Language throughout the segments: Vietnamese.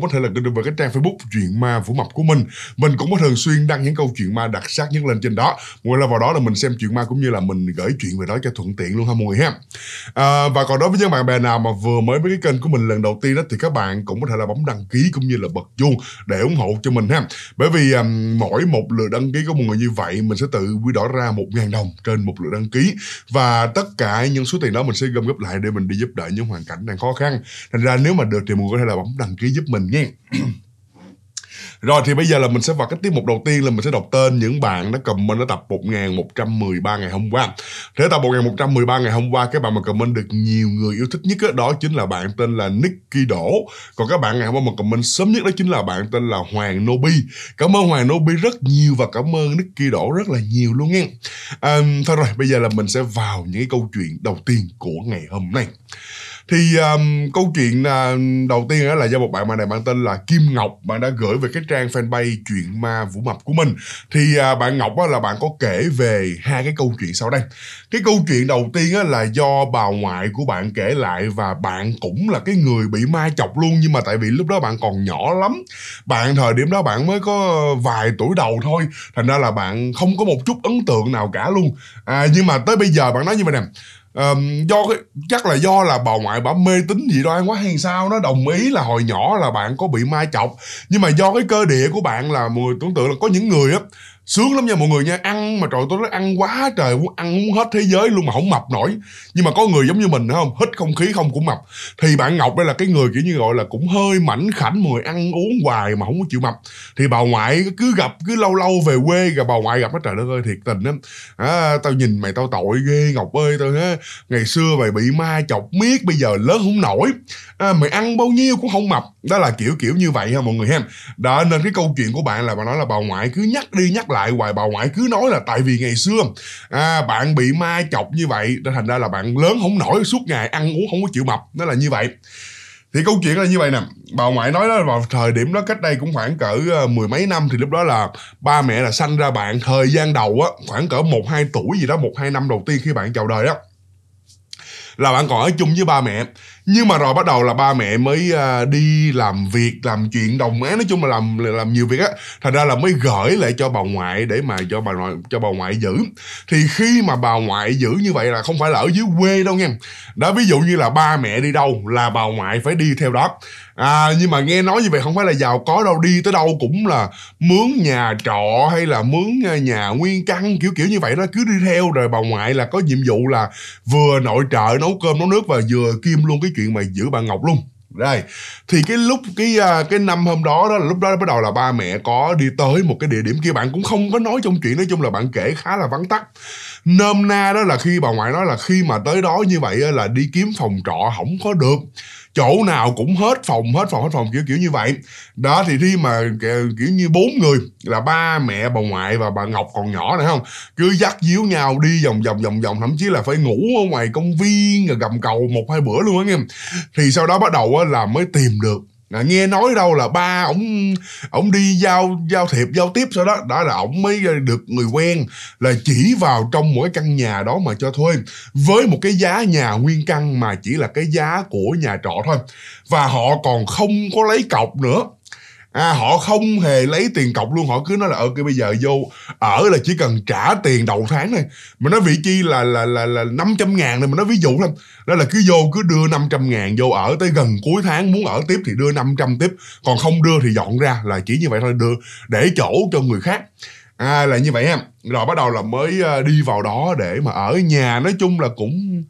cũng có thể là vào cái trang facebook chuyện ma vũ mập của mình mình cũng có thường xuyên đăng những câu chuyện ma đặc sắc nhất lên trên đó mọi là vào đó là mình xem chuyện ma cũng như là mình gửi chuyện về đó cho thuận tiện luôn ha mọi người ha à, và còn đối với những bạn bè nào mà vừa mới với cái kênh của mình lần đầu tiên đó thì các bạn cũng có thể là bấm đăng ký cũng như là bật chuông để ủng hộ cho mình ha bởi vì um, mỗi một lượt đăng ký của mọi người như vậy mình sẽ tự quy đổi ra một ngàn đồng trên một lượt đăng ký và tất cả những số tiền đó mình sẽ gom góp lại để mình đi giúp đỡ những hoàn cảnh đang khó khăn thành ra nếu mà được thì mọi người có thể là bấm đăng ký giúp mình nha Rồi thì bây giờ là mình sẽ vào cái tiết mục đầu tiên là mình sẽ đọc tên những bạn đã comment ở tập 1113 ngày hôm qua. Thế tập 1113 ngày hôm qua các bạn mà comment được nhiều người yêu thích nhất đó, đó chính là bạn tên là Nicky Đỗ. Còn các bạn ngày hôm qua mà comment sớm nhất đó chính là bạn tên là Hoàng Nobi. Cảm ơn Hoàng Nobi rất nhiều và cảm ơn Nicky Đỗ rất là nhiều luôn nha. À, thôi rồi, bây giờ là mình sẽ vào những cái câu chuyện đầu tiên của ngày hôm nay thì um, câu chuyện là đầu tiên đó là do một bạn mà này mang tên là Kim Ngọc bạn đã gửi về cái trang fanpage chuyện ma vũ mập của mình thì uh, bạn Ngọc á, là bạn có kể về hai cái câu chuyện sau đây cái câu chuyện đầu tiên á, là do bà ngoại của bạn kể lại và bạn cũng là cái người bị ma chọc luôn nhưng mà tại vì lúc đó bạn còn nhỏ lắm bạn thời điểm đó bạn mới có vài tuổi đầu thôi thành ra là bạn không có một chút ấn tượng nào cả luôn à, nhưng mà tới bây giờ bạn nói như vậy nè um, do cái chắc là do là bà ngoại bà mê tín dị đoan quá hay sao nó đồng ý là hồi nhỏ là bạn có bị ma chọc nhưng mà do cái cơ địa của bạn là mùi tưởng tượng là có những người á sướng lắm nha mọi người nha ăn mà trời tôi nói ăn quá trời muốn ăn muốn hết thế giới luôn mà không mập nổi nhưng mà có người giống như mình nữa không hít không khí không cũng mập thì bạn ngọc đây là cái người kiểu như gọi là cũng hơi mảnh khảnh mọi người ăn uống hoài mà không có chịu mập thì bà ngoại cứ gặp cứ lâu lâu về quê gặp bà ngoại gặp nó trời đất ơi thiệt tình á à, tao nhìn mày tao tội ghê ngọc ơi tao á ngày xưa mày bị ma chọc miết bây giờ lớn không nổi à, mày ăn bao nhiêu cũng không mập đó là kiểu kiểu như vậy ha mọi người ha đó nên cái câu chuyện của bạn là bà nói là bà ngoại cứ nhắc đi nhắc lại hoài bà ngoại cứ nói là tại vì ngày xưa à, bạn bị ma chọc như vậy thành ra là bạn lớn không nổi suốt ngày ăn uống không có chịu mập nó là như vậy thì câu chuyện là như vậy nè bà ngoại nói đó vào thời điểm đó cách đây cũng khoảng cỡ ờ, mười mấy năm thì lúc đó là ba mẹ là sanh ra bạn thời gian đầu á khoảng cỡ một hai tuổi gì đó một hai năm đầu tiên khi bạn chào đời đó là bạn còn ở chung với ba mẹ nhưng mà rồi bắt đầu là ba mẹ mới à, đi làm việc làm chuyện đồng án nói chung là làm làm nhiều việc á thành ra là mới gửi lại cho bà ngoại để mà cho bà ngoại cho bà ngoại giữ thì khi mà bà ngoại giữ như vậy là không phải là ở dưới quê đâu nha đó ví dụ như là ba mẹ đi đâu là bà ngoại phải đi theo đó à nhưng mà nghe nói như vậy không phải là giàu có đâu đi tới đâu cũng là mướn nhà trọ hay là mướn ờ, nhà nguyên căn kiểu kiểu như vậy đó cứ đi theo rồi bà ngoại là có nhiệm vụ là vừa nội trợ nấu cơm nấu nước và vừa kim luôn cái chuyện mà giữ bà ngọc luôn đây thì cái lúc cái ờ, cái năm hôm đó đó là lúc đó bắt đầu là ba mẹ có đi tới một cái địa điểm kia bạn cũng không có nói trong chuyện nói chung là bạn kể khá là vắng tắt nôm na đó là khi bà ngoại nói là khi mà tới đó như vậy là đi kiếm phòng trọ không có được chỗ nào cũng hết phòng hết phòng hết phòng kiểu kiểu như vậy đó thì khi mà kiểu như bốn người là ba mẹ bà ngoại và bà ngọc còn nhỏ này không cứ dắt díu nhau đi vòng vòng vòng vòng thậm chí là phải ngủ ở ngoài công viên rồi gầm cầu một hai bữa luôn á em thì sau đó bắt đầu là mới tìm được à, nghe nói đâu là ba ổng ổng đi giao giao thiệp giao tiếp sau đó đó là ổng mới được người quen là chỉ vào trong mỗi căn nhà đó mà cho thuê với một cái giá nhà nguyên căn mà chỉ là cái giá của nhà trọ thôi và họ còn không có lấy cọc nữa à, họ không hề lấy tiền cọc luôn họ cứ nói là ok ờ, bây giờ vô ở là chỉ cần trả tiền đầu tháng này mà nói vị chi là là là là năm trăm ngàn này mà nói ví dụ lắm đó là cứ vô cứ đưa 500 ngàn vô ở tới gần cuối tháng muốn ở tiếp thì đưa 500 tiếp còn không đưa thì dọn ra là chỉ như vậy thôi đưa để chỗ cho người khác à, là như vậy em rồi bắt đầu là mới à, đi vào đó để mà ở nhà nói chung là cũng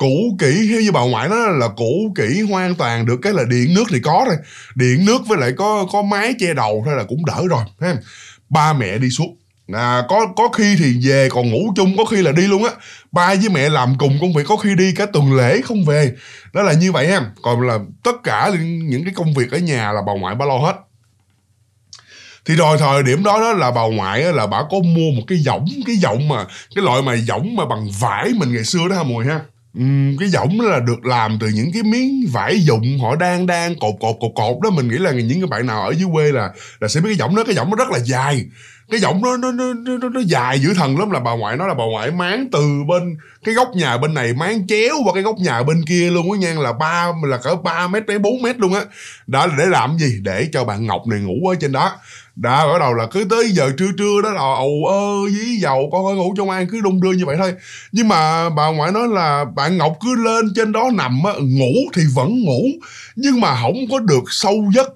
cũ kỹ theo như bà ngoại nó là cũ kỹ hoàn toàn được cái là điện nước thì có rồi điện nước với lại có có máy che đầu thôi là cũng đỡ rồi ha ba mẹ đi suốt à, có có khi thì về còn ngủ chung có khi là đi luôn á ba với mẹ làm cùng công việc có khi đi cả tuần lễ không về đó là như vậy em còn là tất cả những cái công việc ở nhà là bà ngoại bà lo hết thì rồi thời điểm đó đó là bà ngoại là bà có mua một cái giỏng cái giọng mà cái loại mà giỏng mà bằng vải mình ngày xưa đó ha mùi ha um, cái võng là được làm từ những cái miếng vải dụng họ đang đang cột cột cột cột đó mình nghĩ là những cái bạn nào ở dưới quê là là sẽ biết cái võng đó cái võng nó rất là dài cái võng nó nó nó nó, nó dài dữ thần lắm là bà ngoại nói là bà ngoại máng từ bên cái góc nhà bên này máng chéo qua cái góc nhà bên kia luôn á nha là ba là cỡ 3 mét tới 4 mét luôn á đó. đó là để làm gì để cho bạn Ngọc này ngủ ở trên đó đã bắt đầu là cứ tới giờ trưa trưa đó là ầu ơ dí dầu con ơi ngủ trong an cứ đung đưa như vậy thôi nhưng mà bà ngoại nói là bạn ngọc cứ lên trên đó nằm á ngủ thì vẫn ngủ nhưng mà không có được sâu giấc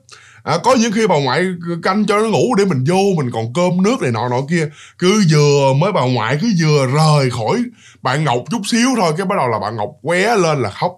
à, có những khi bà ngoại canh cho nó ngủ để mình vô mình còn cơm nước này nọ nọ kia cứ vừa mới bà ngoại cứ vừa rời khỏi bạn ngọc chút xíu thôi cái bắt đầu là bạn ngọc qué lên là khóc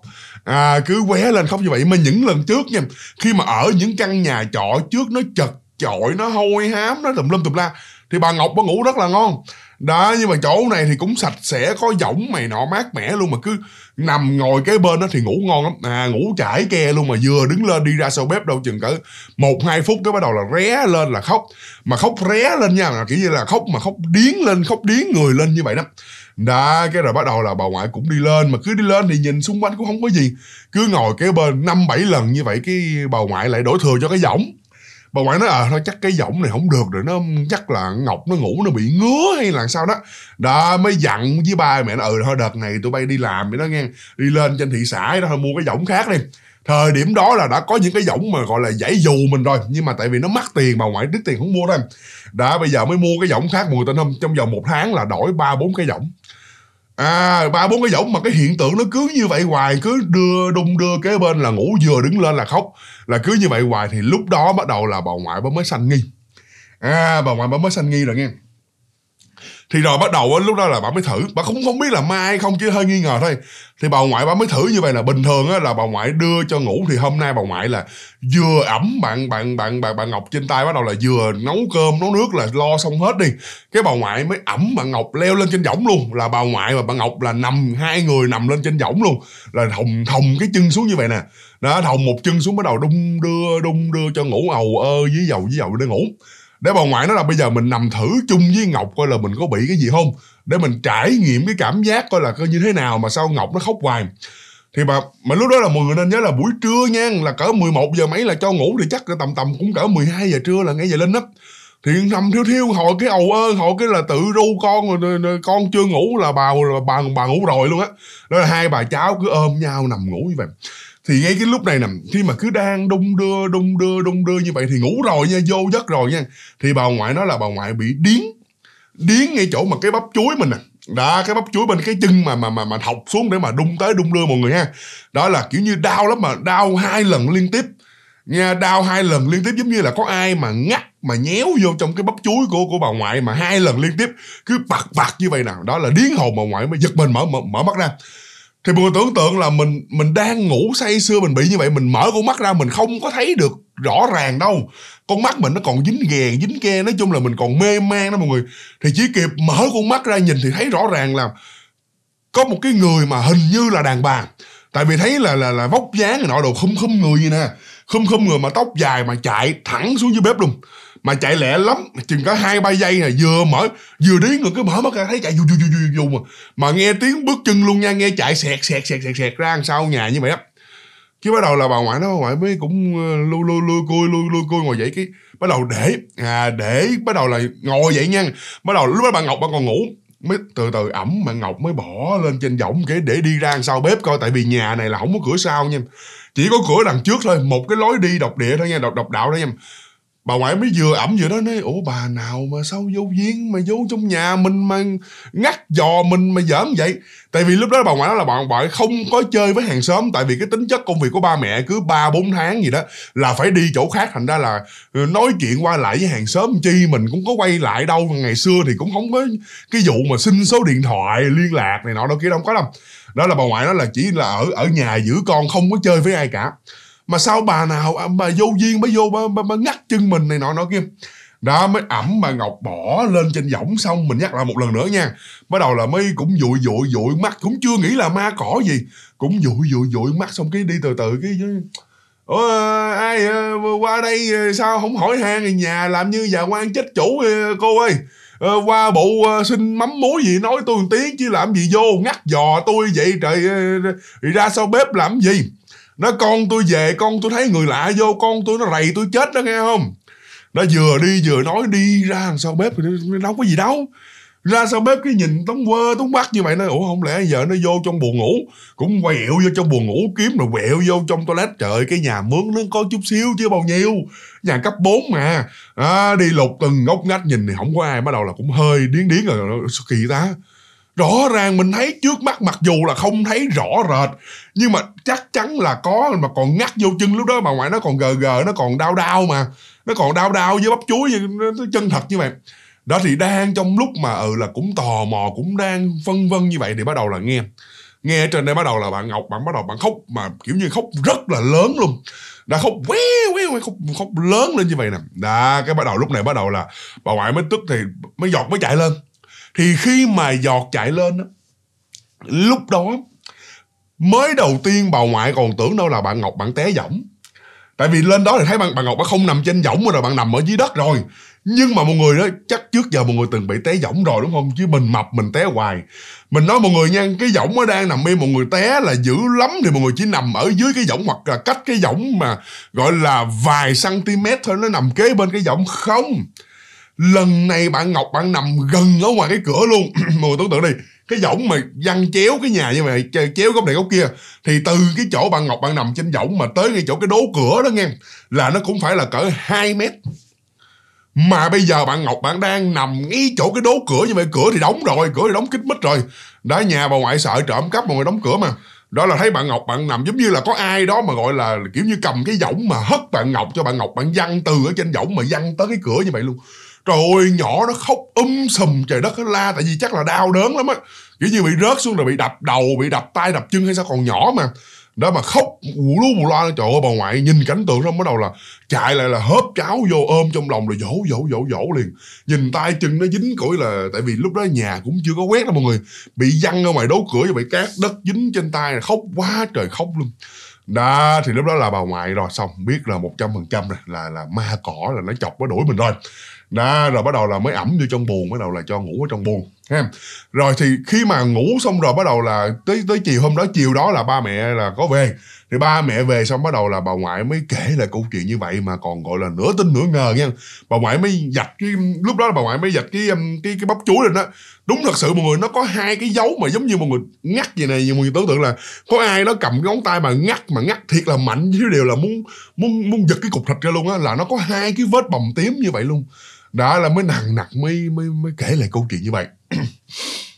à, cứ qué lên khóc như vậy mà những lần trước nha khi mà ở những căn nhà trọ trước nó chật chọi nó hôi hám nó tùm lum tùm la thì bà ngọc bà ngủ rất là ngon đó nhưng mà chỗ này thì cũng sạch sẽ có võng mày nọ mát mẻ luôn mà cứ nằm ngồi cái bên đó thì ngủ ngon lắm à ngủ chải ke luôn mà vừa đứng lên đi ra sau bếp đâu chừng cỡ một hai phút cái bắt đầu là ré lên là khóc mà khóc ré lên nha là kiểu như là khóc mà khóc điến lên khóc điến người lên như vậy đó đó cái rồi bắt đầu là bà ngoại cũng đi lên mà cứ đi lên thì nhìn xung quanh cũng không có gì cứ ngồi cái bên năm bảy lần như vậy cái bà ngoại lại đổi thừa cho cái võng bà ngoại nói à thôi chắc cái giọng này không được rồi nó chắc là ngọc nó ngủ nó bị ngứa hay là sao đó đó mới dặn với ba mẹ nó ừ thôi đợt này tụi bay đi làm vậy đó nghe đi lên trên thị xã đó thôi mua cái giọng khác đi thời điểm đó là đã có những cái giọng mà gọi là giải dù mình rồi nhưng mà tại vì nó mắc tiền bà ngoại trước tiền không mua đâu đã bây giờ mới mua cái giọng khác mùi tên hôm trong vòng một tháng là đổi ba bốn cái giọng à ba bốn cái giọng mà cái hiện tượng nó cứ như vậy hoài cứ đưa đung đưa kế bên là ngủ vừa đứng lên là khóc là cứ như vậy hoài thì lúc đó bắt đầu là bà ngoại bà mới sanh nghi à bà ngoại bà mới sanh nghi rồi nghe thì rồi bắt đầu lúc đó là bà mới thử bà cũng không biết là ma hay không chứ hơi nghi ngờ thôi thì bà ngoại bà mới thử như vậy là bình thường á là bà ngoại đưa cho ngủ thì hôm nay bà ngoại là vừa ẩm bạn bạn bạn bạn bạn ngọc trên tay bắt đầu là vừa nấu cơm nấu nước là lo xong hết đi cái bà ngoại mới ẩm bạn ngọc leo lên trên võng luôn là bà ngoại và bà ngọc là nằm hai người nằm lên trên võng luôn là thòng thòng cái chân xuống như vậy nè đó thòng một chân xuống bắt đầu đung đưa đung đưa cho ngủ ầu ơ với dầu với dầu để ngủ để bà ngoại nói là bây giờ mình nằm thử chung với ngọc coi là mình có bị cái gì không để mình trải nghiệm cái cảm giác coi là coi như thế nào mà sao ngọc nó khóc hoài thì mà mà lúc đó là mọi người nên nhớ là buổi trưa nha là cỡ 11 giờ mấy là cho ngủ thì chắc là tầm tầm cũng cỡ 12 giờ trưa là ngay giờ lên nấp thì nằm thiếu thiếu hồi cái ầu ơ hồi cái là tự ru con rồi con chưa ngủ là bà là bà bà ngủ rồi luôn á đó là hai bà cháu cứ ôm nhau nằm ngủ như vậy thì ngay cái lúc này nè khi mà cứ đang đung đưa đung đưa đung đưa như vậy thì ngủ rồi nha vô giấc rồi nha thì bà ngoại nói là bà ngoại bị điếng điếng ngay chỗ mà cái bắp chuối mình nè đó cái bắp chuối bên cái chân mà mà mà mà thọc xuống để mà đung tới đung đưa mọi người ha đó là kiểu như đau lắm mà đau hai lần liên tiếp nha đau hai lần liên tiếp giống như là có ai mà ngắt mà nhéo vô trong cái bắp chuối của của bà ngoại mà hai lần liên tiếp cứ bạc bạc như vậy nào đó là điên hồn bà ngoại mới giật mình mở mở, mở mắt ra thì mọi người tưởng tượng là mình mình đang ngủ say sưa mình bị như vậy mình mở con mắt ra mình không có thấy được rõ ràng đâu con mắt mình nó còn dính ghèn dính ke nói chung là mình còn mê man đó mọi người thì chỉ kịp mở con mắt ra nhìn thì thấy rõ ràng là có một cái người mà hình như là đàn bà tại vì thấy là là là vóc dáng này nọ đồ không không người gì nè không không người mà tóc dài mà chạy thẳng xuống dưới bếp luôn mà chạy lẹ lắm chừng có hai ba giây này vừa mở vừa điếng rồi cứ mở mắt ra thấy chạy dù dù dù dù mà mà nghe tiếng bước chân luôn nha nghe chạy sẹt sẹt sẹt sẹt sẹt ra sau nhà như vậy á cái bắt đầu là bà ngoại nó bà ngoại mới cũng ờ, lôi lôi lôi côi lôi lôi côi ngồi dậy cái bắt đầu để à để bắt đầu là ngồi dậy nha bắt đầu lúc đó bà ngọc bà còn ngủ mới từ từ ẩm mà ngọc mới bỏ lên trên võng cái để đi ra sau bếp coi tại vì nhà này là không có cửa sau nha chỉ có cửa đằng trước thôi một cái lối đi độc địa thôi nha độc độc đạo thôi nha bà ngoại mới vừa ẩm vừa đó nói ủa bà nào mà sao vô duyên mà vô trong nhà mình mà ngắt giò mình mà giỡn vậy tại vì lúc đó bà ngoại nói là bà bạn không có chơi với hàng xóm tại vì cái tính chất công việc của ba mẹ cứ ba bốn tháng gì đó là phải đi chỗ khác thành ra là ừ, nói chuyện qua lại với hàng xóm chi mình cũng có quay lại đâu ngày xưa thì cũng không có cái vụ mà xin số điện thoại liên lạc này nọ đâu kia đâu có đâu đó là bà ngoại nói là chỉ là ở ở nhà giữ con không có chơi với ai cả mà sao bà nào à, bà vô duyên mới vô bà, bà, bà ngắt chân mình này nọ nọ kia đó mới ẩm mà ngọc bỏ lên trên võng xong mình nhắc lại một lần nữa nha bắt đầu là mới cũng vội vội vội mắt cũng chưa nghĩ là ma cỏ gì cũng vội vội vội mắt xong cái đi từ từ cái Ủa, ai à, qua đây à, sao không hỏi han nhà làm như già quan chết chủ cô ơi ờ, qua bộ xin mắm muối gì nói tôi một tiếng chứ làm gì vô ngắt giò tôi vậy trời ra sau bếp làm gì nó con tôi về con tôi thấy người lạ vô con tôi nó rầy tôi chết đó nghe không nó vừa đi vừa nói đi ra sau bếp thì đâu có gì đâu ra sau bếp cái nhìn tống quơ tống bắt như vậy nó ủa không lẽ giờ nó vô trong buồn ngủ cũng quẹo vô trong buồn ngủ kiếm rồi quẹo vô trong toilet trời cái nhà mướn nó có chút xíu chứ bao nhiêu nhà cấp 4 mà à, đi lục từng ngóc ngách nhìn thì không có ai bắt đầu là cũng hơi điến điến rồi kỳ ta rõ ràng mình thấy trước mắt mặc dù là không thấy rõ rệt nhưng mà chắc chắn là có mà còn ngắt vô chân lúc đó bà ngoại nó còn gờ gờ nó còn đau đau mà nó còn đau đau với bắp chuối nó, nó chân thật như vậy đó thì đang trong lúc mà ừ là cũng tò mò cũng đang phân vân như vậy thì bắt đầu là nghe nghe trên đây bắt đầu là bạn ngọc bạn bắt đầu bạn khóc mà kiểu như khóc rất là lớn luôn đã khóc qué qué khóc, khóc lớn lên như vậy nè đã cái bắt đầu lúc này bắt đầu là bà ngoại mới tức thì mới giọt mới chạy lên thì khi mà giọt chạy lên đó, lúc đó mới đầu tiên bà ngoại còn tưởng đâu là bạn ngọc bạn té võng tại vì lên đó thì thấy bạn bạn ngọc bạn không nằm trên võng rồi bạn nằm ở dưới đất rồi nhưng mà mọi người đó chắc trước giờ mọi người từng bị té võng rồi đúng không chứ mình mập mình té hoài mình nói mọi người nha cái võng nó đang nằm im mọi người té là dữ lắm thì mọi người chỉ nằm ở dưới cái võng hoặc là cách cái võng mà gọi là vài cm thôi nó nằm kế bên cái võng không lần này bạn ngọc bạn nằm gần ở ngoài cái cửa luôn mọi tưởng tượng đi cái võng mà văng chéo cái nhà như vậy chéo góc này góc kia thì từ cái chỗ bạn ngọc bạn nằm trên võng mà tới ngay chỗ cái đố cửa đó nghe là nó cũng phải là cỡ 2 mét mà bây giờ bạn Ngọc bạn đang nằm ngay chỗ cái đố cửa như vậy cửa thì đóng rồi cửa thì đóng kín mít rồi đó nhà bà ngoại sợ trộm cắp mọi người đóng cửa mà đó là thấy bạn Ngọc bạn nằm giống như là có ai đó mà gọi là kiểu như cầm cái võng mà hất bạn Ngọc cho bạn Ngọc bạn văng từ ở trên võng mà văng tới cái cửa như vậy luôn trời ơi nhỏ nó khóc um sùm trời đất nó la tại vì chắc là đau đớn lắm á kiểu như bị rớt xuống rồi bị đập đầu bị đập tay đập chân hay sao còn nhỏ mà đó mà khóc bù lú bù loa trời ơi bà ngoại nhìn cảnh tượng xong bắt đầu là chạy lại là hớp cháo vô ôm trong lòng rồi dỗ dỗ dỗ dỗ liền nhìn tay chân nó dính cỗi là tại vì lúc đó nhà cũng chưa có quét đâu mọi người bị văng ra ngoài đố cửa rồi bị cát đất dính trên tay khóc quá trời khóc luôn đó thì lúc đó là bà ngoại rồi xong biết là một trăm phần trăm là là ma cỏ là nó chọc nó đuổi mình rồi đó rồi bắt đầu là mới ẩm vô trong buồn bắt đầu là cho ngủ ở trong buồn ha rồi thì khi mà ngủ xong rồi bắt đầu là tới tới chiều hôm đó chiều đó là ba mẹ là có về thì ba mẹ về xong bắt đầu là bà ngoại mới kể là câu chuyện như vậy mà còn gọi là nửa tin nửa ngờ nha bà ngoại mới giặt cái lúc đó là bà ngoại mới giặt cái um, cái cái bắp chuối lên đó đúng thật sự mọi người nó có hai cái dấu mà giống như mọi người ngắt vậy này mọi người tưởng tượng là có ai đó cầm cái ngón tay mà ngắt mà ngắt thiệt là mạnh chứ điều là muốn muốn muốn giật cái cục thịt ra luôn á là nó có hai cái vết bầm tím như vậy luôn đó là mới nặng nặc mới mới mới kể lại câu chuyện như vậy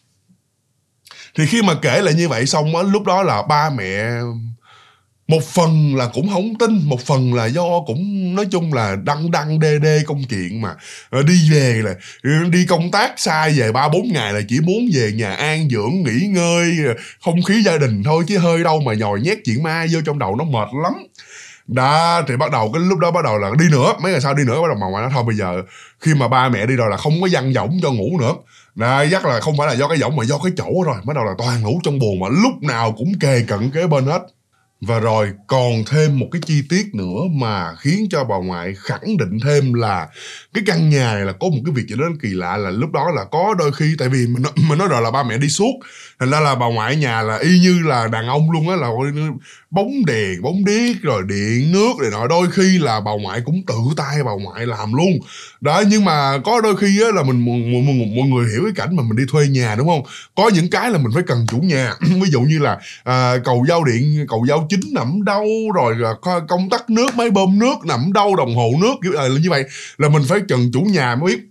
thì khi mà kể lại như vậy xong á lúc đó là ba mẹ một phần là cũng không tin một phần là do cũng nói chung là đăng đăng đê đê công chuyện mà đi về là ừ, đi công tác xa về ba bốn ngày là chỉ muốn về nhà an dưỡng nghỉ ngơi không khí gia đình thôi chứ hơi đâu mà nhồi nhét chuyện ma vô trong đầu nó mệt lắm đó thì bắt đầu cái lúc đó bắt đầu là đi nữa mấy ngày sau đi nữa bắt đầu mà ngoại nó thôi bây giờ khi mà ba mẹ đi rồi là không có văn võng cho ngủ nữa Nà, chắc là không phải là do cái võng mà do cái chỗ rồi bắt đầu là toàn ngủ trong buồn mà lúc nào cũng kề cận kế bên hết và rồi còn thêm một cái chi tiết nữa mà khiến cho bà ngoại khẳng định thêm là cái căn nhà này là có một cái việc gì đó kỳ lạ là lúc đó là có đôi khi tại vì mình mình nói rồi là ba mẹ đi suốt thành ra là bà ngoại nhà là y như là đàn ông luôn á là bóng đèn bóng điếc rồi điện nước này nọ đôi khi là bà ngoại cũng tự tay bà ngoại làm luôn đó nhưng mà có đôi khi á là mình mọi, mọi, mọi người hiểu cái cảnh mà mình đi thuê nhà đúng không có những cái là mình phải cần chủ nhà ví dụ như là à, cầu giao điện cầu giao chính nằm đâu rồi công tắc nước máy bơm nước nằm đâu đồng hồ nước kiểu à, là như vậy là mình phải cần chủ nhà mới biết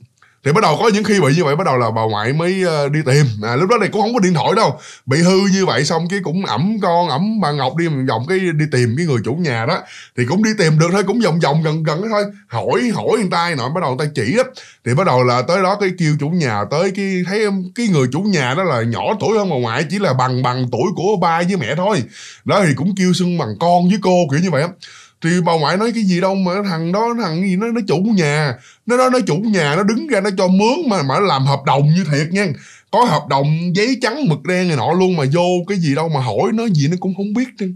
thì bắt đầu có những khi bị như vậy bắt đầu là bà ngoại mới ờ, đi tìm à, lúc đó này cũng không có điện thoại đâu bị hư như vậy xong cái cũng ẩm con ẩm bà ngọc đi vòng cái đi tìm cái người chủ nhà đó thì cũng đi tìm được thôi cũng vòng vòng gần gần thôi hỏi hỏi người ta nọ bắt đầu người ta chỉ á thì bắt đầu là tới đó cái kêu chủ nhà tới cái thấy em cái người chủ nhà đó là nhỏ tuổi hơn bà ngoại chỉ là bằng bằng tuổi của ba với mẹ thôi đó thì cũng kêu xưng bằng con với cô kiểu như vậy á thì bà ngoại nói cái gì đâu mà thằng đó thằng gì nó nó chủ nhà nó đó nó chủ nhà nó đứng ra nó cho mướn mà mà làm hợp đồng như thiệt nha có hợp đồng giấy trắng mực đen này nọ luôn mà vô cái gì đâu mà hỏi nó gì nó cũng không biết nữa.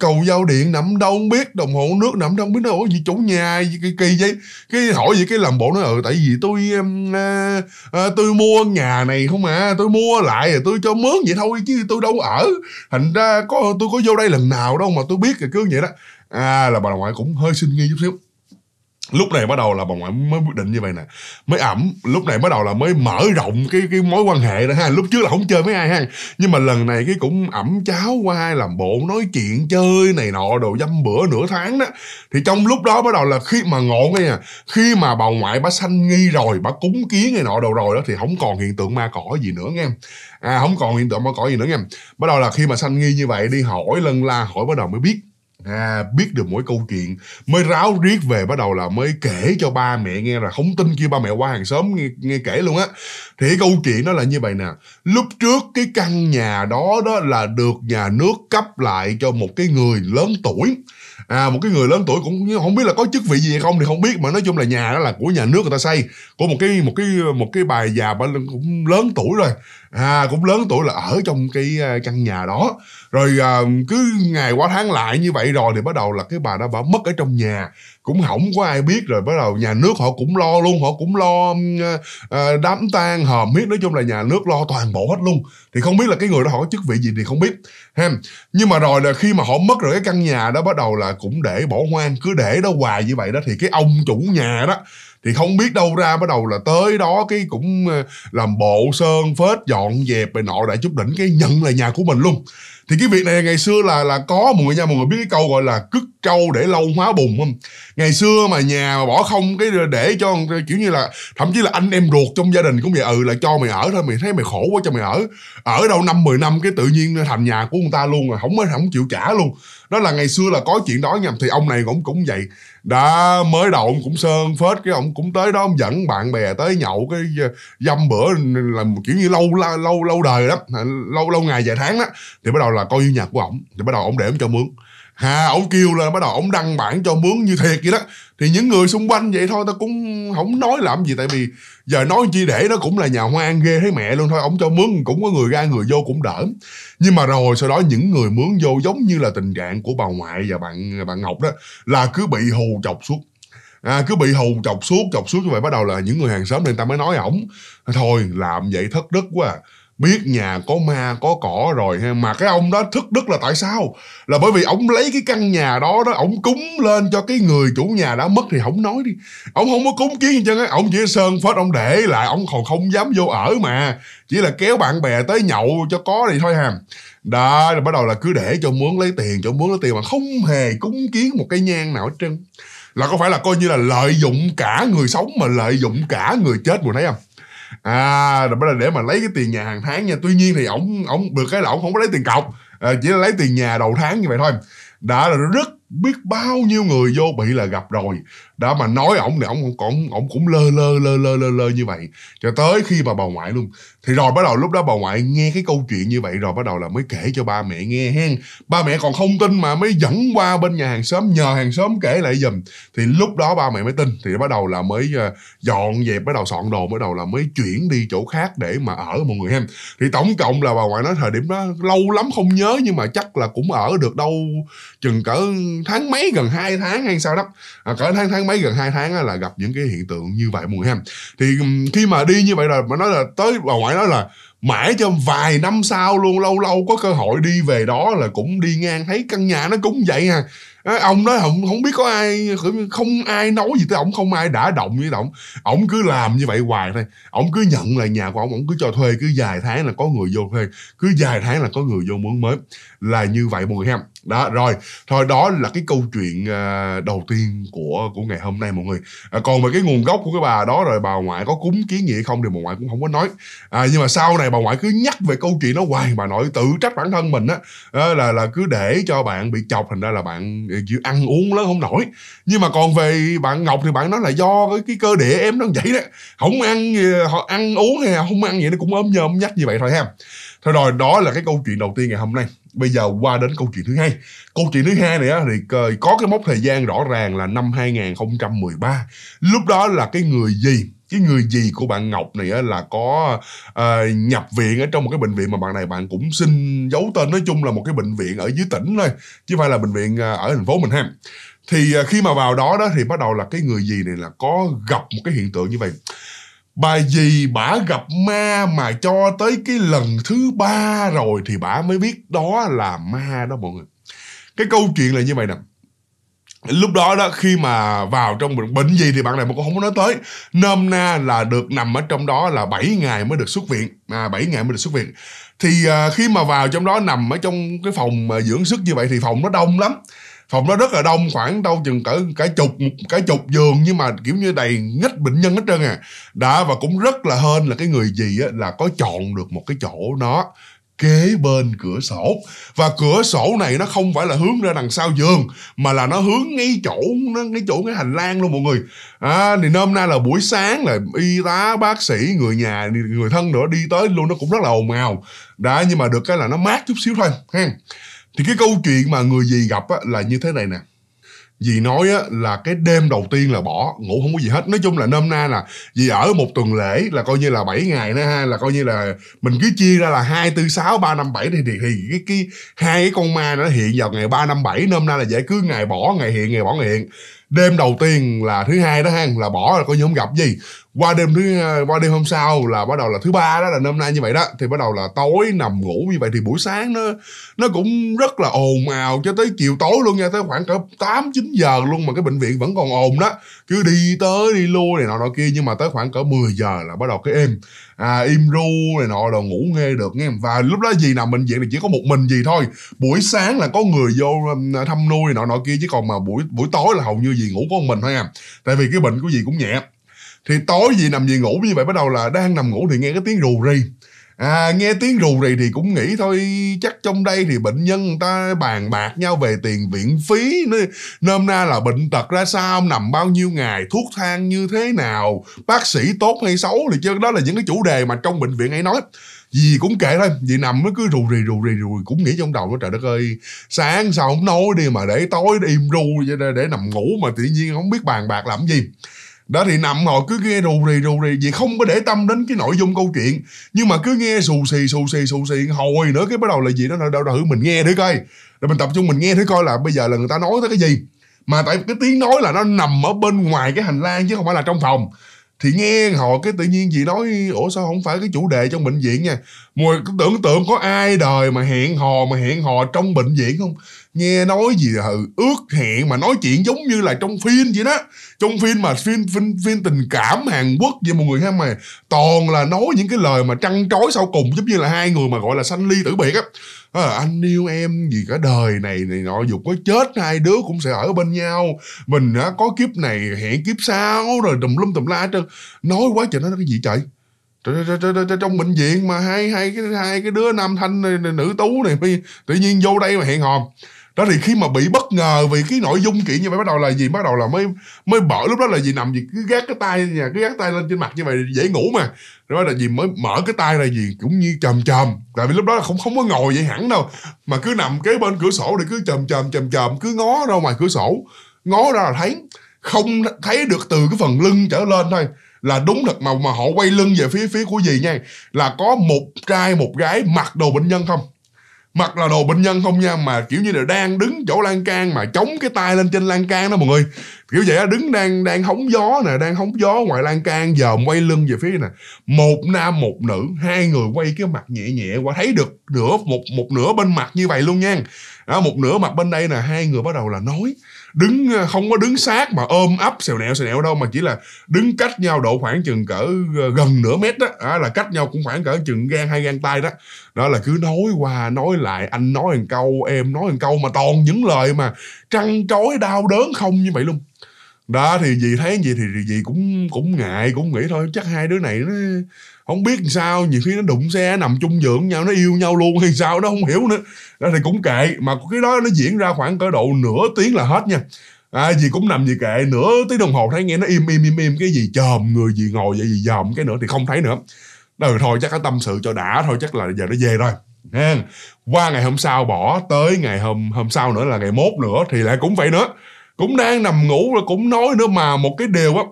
cầu giao điện nằm đâu không biết đồng hồ nước nằm đâu không biết nó ủa gì chủ nhà gì kỳ kỳ vậy cái hỏi gì cái làm bộ nó ừ tại vì tôi à, à, tôi mua nhà này không à tôi mua lại rồi tôi cho mướn vậy thôi chứ tôi đâu ở thành ra có tôi có vô đây lần nào đâu mà tôi biết rồi cứ vậy đó à là bà ngoại cũng hơi sinh nghi chút xíu lúc này bắt đầu là bà ngoại mới quyết định như vậy nè mới ẩm lúc này bắt đầu là mới mở rộng cái cái mối quan hệ đó ha lúc trước là không chơi với ai ha nhưng mà lần này cái cũng ẩm cháo qua làm bộ nói chuyện chơi này nọ đồ dăm bữa nửa tháng đó thì trong lúc đó bắt đầu là khi mà ngộ cái nha khi mà bà ngoại bà sanh nghi rồi bà cúng kiến này nọ đồ rồi đó thì không còn hiện tượng ma cỏ gì nữa nghe à không còn hiện tượng ma cỏ gì nữa nghe em bắt đầu là khi mà sanh nghi như vậy đi hỏi lần la hỏi bắt đầu mới biết à, biết được mỗi câu chuyện mới ráo riết về bắt đầu là mới kể cho ba mẹ nghe là không tin kia ba mẹ qua hàng xóm nghe, nghe kể luôn á thì cái câu chuyện đó là như vậy nè lúc trước cái căn nhà đó đó là được nhà nước cấp lại cho một cái người lớn tuổi à một cái người lớn tuổi cũng không biết là có chức vị gì hay không thì không biết mà nói chung là nhà đó là của nhà nước người ta xây của một cái một cái một cái bà già bà cũng lớn tuổi rồi à cũng lớn tuổi là ở trong cái à, căn nhà đó rồi à, cứ ngày qua tháng lại như vậy rồi thì bắt đầu là cái bà đó bà mất ở trong nhà cũng hỏng có ai biết rồi bắt đầu nhà nước họ cũng lo luôn họ cũng lo ờ, ờ, đám tang hòm biết nói chung là nhà nước lo toàn bộ hết luôn thì không biết là cái người đó họ có chức vị gì thì không biết ha nhưng mà rồi là khi mà họ mất rồi cái căn nhà đó bắt đầu là cũng để bỏ hoang cứ để đó hoài như vậy đó thì cái ông chủ nhà đó thì không biết đâu ra bắt đầu là tới đó cái cũng ờ, làm bộ sơn phết dọn dẹp này nọ đại chút đỉnh cái nhận là nhà của mình luôn thì cái việc này ngày xưa là là có một người nha một người biết cái câu gọi là cứt trâu để lâu hóa bùn không ngày xưa mà nhà mà bỏ không cái để cho kiểu như là thậm chí là anh em ruột trong gia đình cũng vậy ừ là cho mày ở thôi mày thấy mày khổ quá cho mày ở ở đâu năm 10 năm cái tự nhiên thành nhà của người ta luôn rồi không mới không chịu trả luôn đó là ngày xưa là có chuyện đó nhầm thì ông này cũng cũng vậy đã mới đầu ông cũng sơn phết cái ông cũng tới đó ông dẫn bạn bè tới nhậu cái ờ, dâm bữa là kiểu như lâu lâu lâu đời đó lâu lâu ngày vài tháng đó thì bắt đầu là coi như nhạc của ổng thì bắt đầu ổng để cho mướn hà ổng kêu là bắt đầu ổng đăng bản cho mướn như thiệt vậy đó thì những người xung quanh vậy thôi ta cũng không nói làm gì tại vì giờ nói chi để nó cũng là nhà hoang ghê thấy mẹ luôn thôi ổng cho mướn cũng có người ra người vô cũng đỡ nhưng mà rồi sau đó những người mướn vô giống như là tình trạng của bà ngoại và bạn bạn ngọc đó là cứ bị hù chọc suốt à, cứ bị hù chọc suốt chọc suốt như vậy bắt đầu là những người hàng xóm nên ta mới nói ổng thôi làm vậy thất đức quá à biết nhà có ma có cỏ rồi ha mà cái ông đó thức đức là tại sao là bởi vì ông lấy cái căn nhà đó đó ông cúng lên cho cái người chủ nhà đã mất thì ông nói đi ông không có cúng kiến gì chân á ông chỉ sơn phết ông để lại ông còn không dám vô ở mà chỉ là kéo bạn bè tới nhậu cho có thì thôi hà đó rồi bắt đầu là cứ để cho muốn lấy tiền cho muốn lấy tiền mà không hề cúng kiến một cái nhang nào hết trơn là có phải là coi như là lợi dụng cả người sống mà lợi dụng cả người chết mùa thấy không à đó là để mà lấy cái tiền nhà hàng tháng nha tuy nhiên thì ổng ổng được cái là ổng không có lấy tiền cọc à, chỉ là lấy tiền nhà đầu tháng như vậy thôi đã là rất biết bao nhiêu người vô bị là gặp rồi đã mà nói ổng thì ổng cũng ổng cũng lơ lơ lơ lơ lơ lơ như vậy cho tới khi mà bà ngoại luôn thì rồi bắt đầu lúc đó bà ngoại nghe cái câu chuyện như vậy rồi bắt đầu là mới kể cho ba mẹ nghe hen ba mẹ còn không tin mà mới dẫn qua bên nhà hàng xóm nhờ hàng xóm kể lại giùm thì lúc đó ba mẹ mới tin thì bắt đầu là mới ờ, dọn dẹp bắt đầu soạn đồ bắt đầu là mới chuyển đi chỗ khác để mà ở mọi người em thì tổng cộng là bà ngoại nói thời điểm đó lâu lắm không nhớ nhưng mà chắc là cũng ở được đâu chừng cỡ tháng mấy gần 2 tháng hay sao đó à, cỡ tháng tháng mấy gần 2 tháng là gặp những cái hiện tượng như vậy mọi em thì khi mà đi như vậy rồi mà nói là tới bà ngoại nói là mãi cho vài năm sau luôn lâu lâu có cơ hội đi về đó là cũng đi ngang thấy căn nhà nó cũng vậy à ông nói không không biết có ai không ai nói gì tới ổng không ai đã động với ổng ổng cứ làm như vậy hoài thôi ổng cứ nhận là nhà của ổng ổng cứ cho thuê cứ vài tháng là có người vô thuê cứ vài tháng là có người vô mướn mới là như vậy mọi người em đó rồi thôi đó là cái câu chuyện à, đầu tiên của của ngày hôm nay mọi người à, còn về cái nguồn gốc của cái bà đó rồi bà ngoại có cúng kiến gì không thì bà ngoại cũng không có nói à, nhưng mà sau này bà ngoại cứ nhắc về câu chuyện đó hoài bà nội tự trách bản thân mình á ờ, là là cứ để cho bạn bị chọc thành ra là bạn chịu ờ, ăn uống lớn không nổi nhưng mà còn về bạn ngọc thì bạn nói là do cái, cái cơ địa em nó vậy đó không ăn ờ, họ ăn uống hay không ăn vậy nó cũng ốm nhơm nhách như vậy thôi ha thôi rồi đó là cái câu chuyện đầu tiên ngày hôm nay bây giờ qua đến câu chuyện thứ hai câu chuyện thứ hai này á thì ờ, có cái mốc thời gian rõ ràng là năm 2013 lúc đó là cái người gì cái người gì của bạn Ngọc này á, là có à, nhập viện ở trong một cái bệnh viện mà bạn này bạn cũng xin giấu tên nói chung là một cái bệnh viện ở dưới tỉnh thôi chứ không phải là bệnh viện ờ, ở thành phố mình ha thì khi mà vào đó đó thì bắt đầu là cái người gì này là có gặp một cái hiện tượng như vậy bà gì bà gặp ma mà cho tới cái lần thứ ba rồi thì bà mới biết đó là ma đó mọi người cái câu chuyện là như vậy nè lúc đó đó khi mà vào trong bệnh bệnh gì thì bạn này mà cũng không có nói tới nôm na là được nằm ở trong đó là 7 ngày mới được xuất viện à 7 ngày mới được xuất viện thì à, khi mà vào trong đó nằm ở trong cái phòng mà dưỡng sức như vậy thì phòng nó đông lắm phòng đó rất là đông khoảng đâu chừng cỡ cả chục cả chục giường nhưng mà kiểu như đầy nghít bệnh nhân hết trơn à đã và cũng rất là hên là cái người gì á, là có chọn được một cái chỗ nó kế bên cửa sổ và cửa sổ này nó không phải là hướng ra đằng sau giường mà là nó hướng ngay chỗ nó ngay chỗ cái hành lang luôn mọi người à, thì hôm nay là buổi sáng là y tá bác sĩ người nhà người thân nữa đi tới luôn nó cũng rất là ồn ào đã nhưng mà được cái là nó mát chút xíu thôi ha thì cái câu chuyện mà người gì gặp á, là như thế này nè dì nói á, là cái đêm đầu tiên là bỏ ngủ không có gì hết nói chung là nôm na là dì ở một tuần lễ là coi như là 7 ngày nữa ha là coi như là mình cứ chia ra là hai tư sáu ba năm bảy thì thì cái cái hai cái con ma nó hiện vào ngày ba năm bảy nôm na là dễ cứ ngày bỏ ngày hiện ngày bỏ ngày hiện đêm đầu tiên là thứ hai đó ha là bỏ là coi như không gặp gì qua đêm thứ ờ, qua đêm hôm sau là bắt đầu là thứ ba đó là hôm nay như vậy đó thì bắt đầu là tối nằm ngủ như vậy thì buổi sáng nó nó cũng rất là ồn ào cho tới chiều tối luôn nha tới khoảng cỡ tám chín giờ luôn mà cái bệnh viện vẫn còn ồn đó cứ đi tới đi lui này nọ nọ kia nhưng mà tới khoảng cỡ 10 giờ là bắt đầu cái êm à, im ru này nọ đồ ngủ nghe được nghe và lúc đó gì nằm bệnh viện thì chỉ có một mình gì thôi buổi sáng là có người vô ờ, thăm nuôi nọ nọ kia chứ còn mà buổi buổi tối là hầu như gì ngủ có một mình thôi à tại vì cái bệnh của gì cũng nhẹ thì tối gì nằm gì ngủ như vậy bắt đầu là đang nằm ngủ thì nghe cái tiếng rù rì à nghe tiếng rù rì thì cũng nghĩ thôi chắc trong đây thì bệnh nhân người ta bàn bạc nhau về tiền viện phí nôm na là bệnh tật ra sao nằm bao nhiêu ngày thuốc thang như thế nào bác sĩ tốt hay xấu thì chứ đó là những cái chủ đề mà trong bệnh viện hay nói gì cũng kệ thôi vì nằm nó cứ rù rì rù rì rù cũng nghĩ trong đầu nó trời đất ơi sáng sao không nói đi mà để tối im ru để, để nằm ngủ mà tự nhiên không biết bàn bạc làm gì đó thì nằm họ cứ nghe rù rì rù rì vậy không có để tâm đến cái nội dung câu chuyện nhưng mà cứ nghe xù xì xù xì xù xì hồi nữa cái bắt đầu là gì đó là đâu thử mình nghe thử coi rồi mình tập trung mình nghe thử coi là bây giờ là người ta nói tới cái gì mà tại cái tiếng nói là nó nằm ở bên ngoài cái hành lang chứ không phải là trong phòng thì nghe họ cái tự nhiên gì nói ủa sao không phải cái chủ đề trong bệnh viện nha mùi tưởng tượng có ai đời mà hẹn hò mà hẹn hò trong bệnh viện không nghe nói gì là ước hẹn mà nói chuyện giống như là trong phim vậy đó trong phim mà phim phim, phim tình cảm Hàn Quốc vậy mọi người ha mày toàn là nói những cái lời mà trăn trối sau cùng giống như là hai người mà gọi là sanh ly tử biệt á à, anh yêu em gì cả đời này này nọ dục có chết hai đứa cũng sẽ ở bên nhau mình á, có kiếp này hẹn kiếp sau rồi tùm lum tùm la hết trơn nói quá trời nó cái gì trời trong bệnh viện mà hai hai cái hai cái đứa nam thanh này, nữ tú này tự nhiên vô đây mà hẹn hò đó thì khi mà bị bất ngờ vì cái nội dung kiểu như vậy bắt đầu là gì bắt đầu là mới mới bỡ lúc đó là gì nằm gì cứ gác cái tay nhà cứ gác tay lên trên mặt như vậy dễ ngủ mà đó là gì mới mở cái tay là gì cũng như chầm chầm tại vì lúc đó là không không có ngồi vậy hẳn đâu mà cứ nằm kế bên cửa sổ để cứ chầm chầm chầm chầm cứ ngó ra ngoài cửa sổ ngó ra là thấy không thấy được từ cái phần lưng trở lên thôi là đúng thật mà mà họ quay lưng về phía phía của gì nha là có một trai một gái mặc đồ bệnh nhân không mặc là đồ bệnh nhân không nha mà kiểu như là đang đứng chỗ lan can mà chống cái tay lên trên lan can đó mọi người kiểu vậy đó, đứng đang đang hóng gió nè đang hóng gió ngoài lan can giờ quay lưng về phía nè một nam một nữ hai người quay cái mặt nhẹ nhẹ qua thấy được nửa một một nửa bên mặt như vậy luôn nha đó một nửa mặt bên đây nè hai người bắt đầu là nói đứng ờ, không có đứng sát mà ôm ấp xèo nẹo xèo nẹo đâu mà chỉ là đứng cách nhau độ khoảng chừng cỡ ờ, gần nửa mét đó à, là cách nhau cũng khoảng cỡ chừng gan hai gan tay đó đó là cứ nói qua nói lại anh nói một câu em nói một câu mà toàn những lời mà trăn trối đau đớn không như vậy luôn đó thì gì thấy gì thì gì cũng cũng ngại cũng nghĩ thôi chắc hai đứa này nó không biết làm sao nhiều khi nó đụng xe nằm chung giường nhau nó yêu nhau luôn hay sao nó không hiểu nữa đó thì cũng kệ mà cái đó nó diễn ra khoảng cỡ độ nửa tiếng là hết nha à, gì cũng nằm gì kệ nửa tiếng đồng hồ thấy nghe nó im im im im cái gì chòm người gì ngồi vậy gì dòm cái nữa thì không thấy nữa rồi thôi chắc nó tâm sự cho đã thôi chắc là giờ nó về rồi ha qua ngày hôm sau bỏ tới ngày hôm hôm sau nữa là ngày mốt nữa thì lại cũng vậy nữa cũng đang nằm ngủ rồi cũng nói nữa mà một cái điều á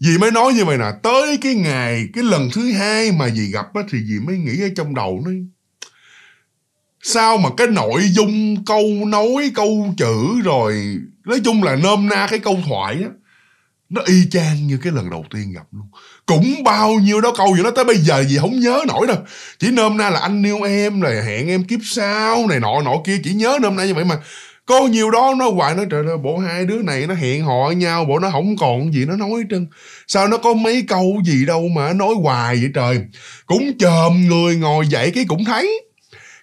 dì mới nói như vậy nè tới cái ngày cái lần thứ hai mà dì gặp á thì dì mới nghĩ ở trong đầu nó sao mà cái nội dung câu nói câu chữ rồi nói chung là nôm na cái câu thoại á nó y chang như cái lần đầu tiên gặp luôn cũng bao nhiêu đó câu gì nó tới bây giờ gì không nhớ nổi đâu chỉ nôm na là anh yêu em rồi hẹn em kiếp sau này nọ nọ kia chỉ nhớ nôm na như vậy mà có nhiều đó nó hoài nó trời ơi bộ hai đứa này nó hẹn hò nhau bộ nó không còn gì nó nói trơn sao nó có mấy câu gì đâu mà nói hoài vậy trời cũng chồm người ngồi dậy cái cũng thấy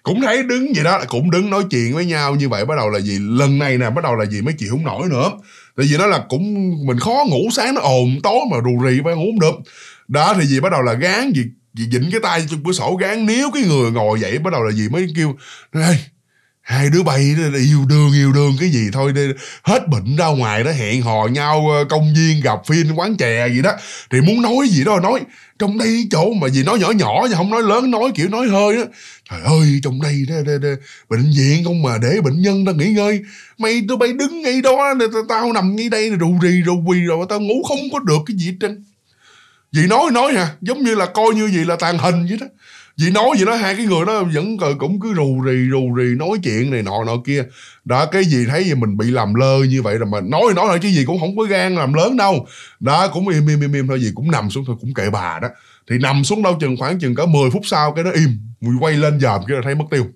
cũng thấy đứng vậy đó cũng đứng nói chuyện với nhau như vậy bắt đầu là gì lần này nè bắt đầu là gì mấy chị không nổi nữa tại vì nó là cũng mình khó ngủ sáng nó ồn tối mà rù rì phải ngủ không được đó thì gì bắt đầu là gán gì, gì dính cái tay trong cửa sổ gán níu cái người ngồi dậy bắt đầu là gì mới kêu hey, hai đứa bay đó yêu đương yêu đương cái gì thôi đi hết bệnh ra ngoài đó hẹn hò nhau ờ, công viên gặp phim quán chè gì đó thì muốn nói gì đó nói trong đây chỗ mà gì nói nhỏ nhỏ và không nói lớn nói kiểu nói hơi đó trời ơi trong đây đó, đó, đó, bệnh viện không mà để bệnh nhân ta nghỉ ngơi mày tụi bay đứng ngay đó tao nằm ngay đây rù rì rù quỳ rồi tao ngủ không có được cái gì hết trơn vì nói nói hả giống như là coi như gì là tàn hình vậy đó vì nói gì đó hai cái người đó vẫn cũng cứ rù rì rù rì nói chuyện này nọ nọ kia đó cái gì thấy gì mình bị làm lơ như vậy là mà nói nói lại chứ gì cũng không có gan làm lớn đâu đó cũng im im im im thôi gì cũng nằm xuống thôi cũng kệ bà đó thì nằm xuống đâu chừng khoảng chừng cả 10 phút sau cái nó im mình quay lên dòm cái là thấy mất tiêu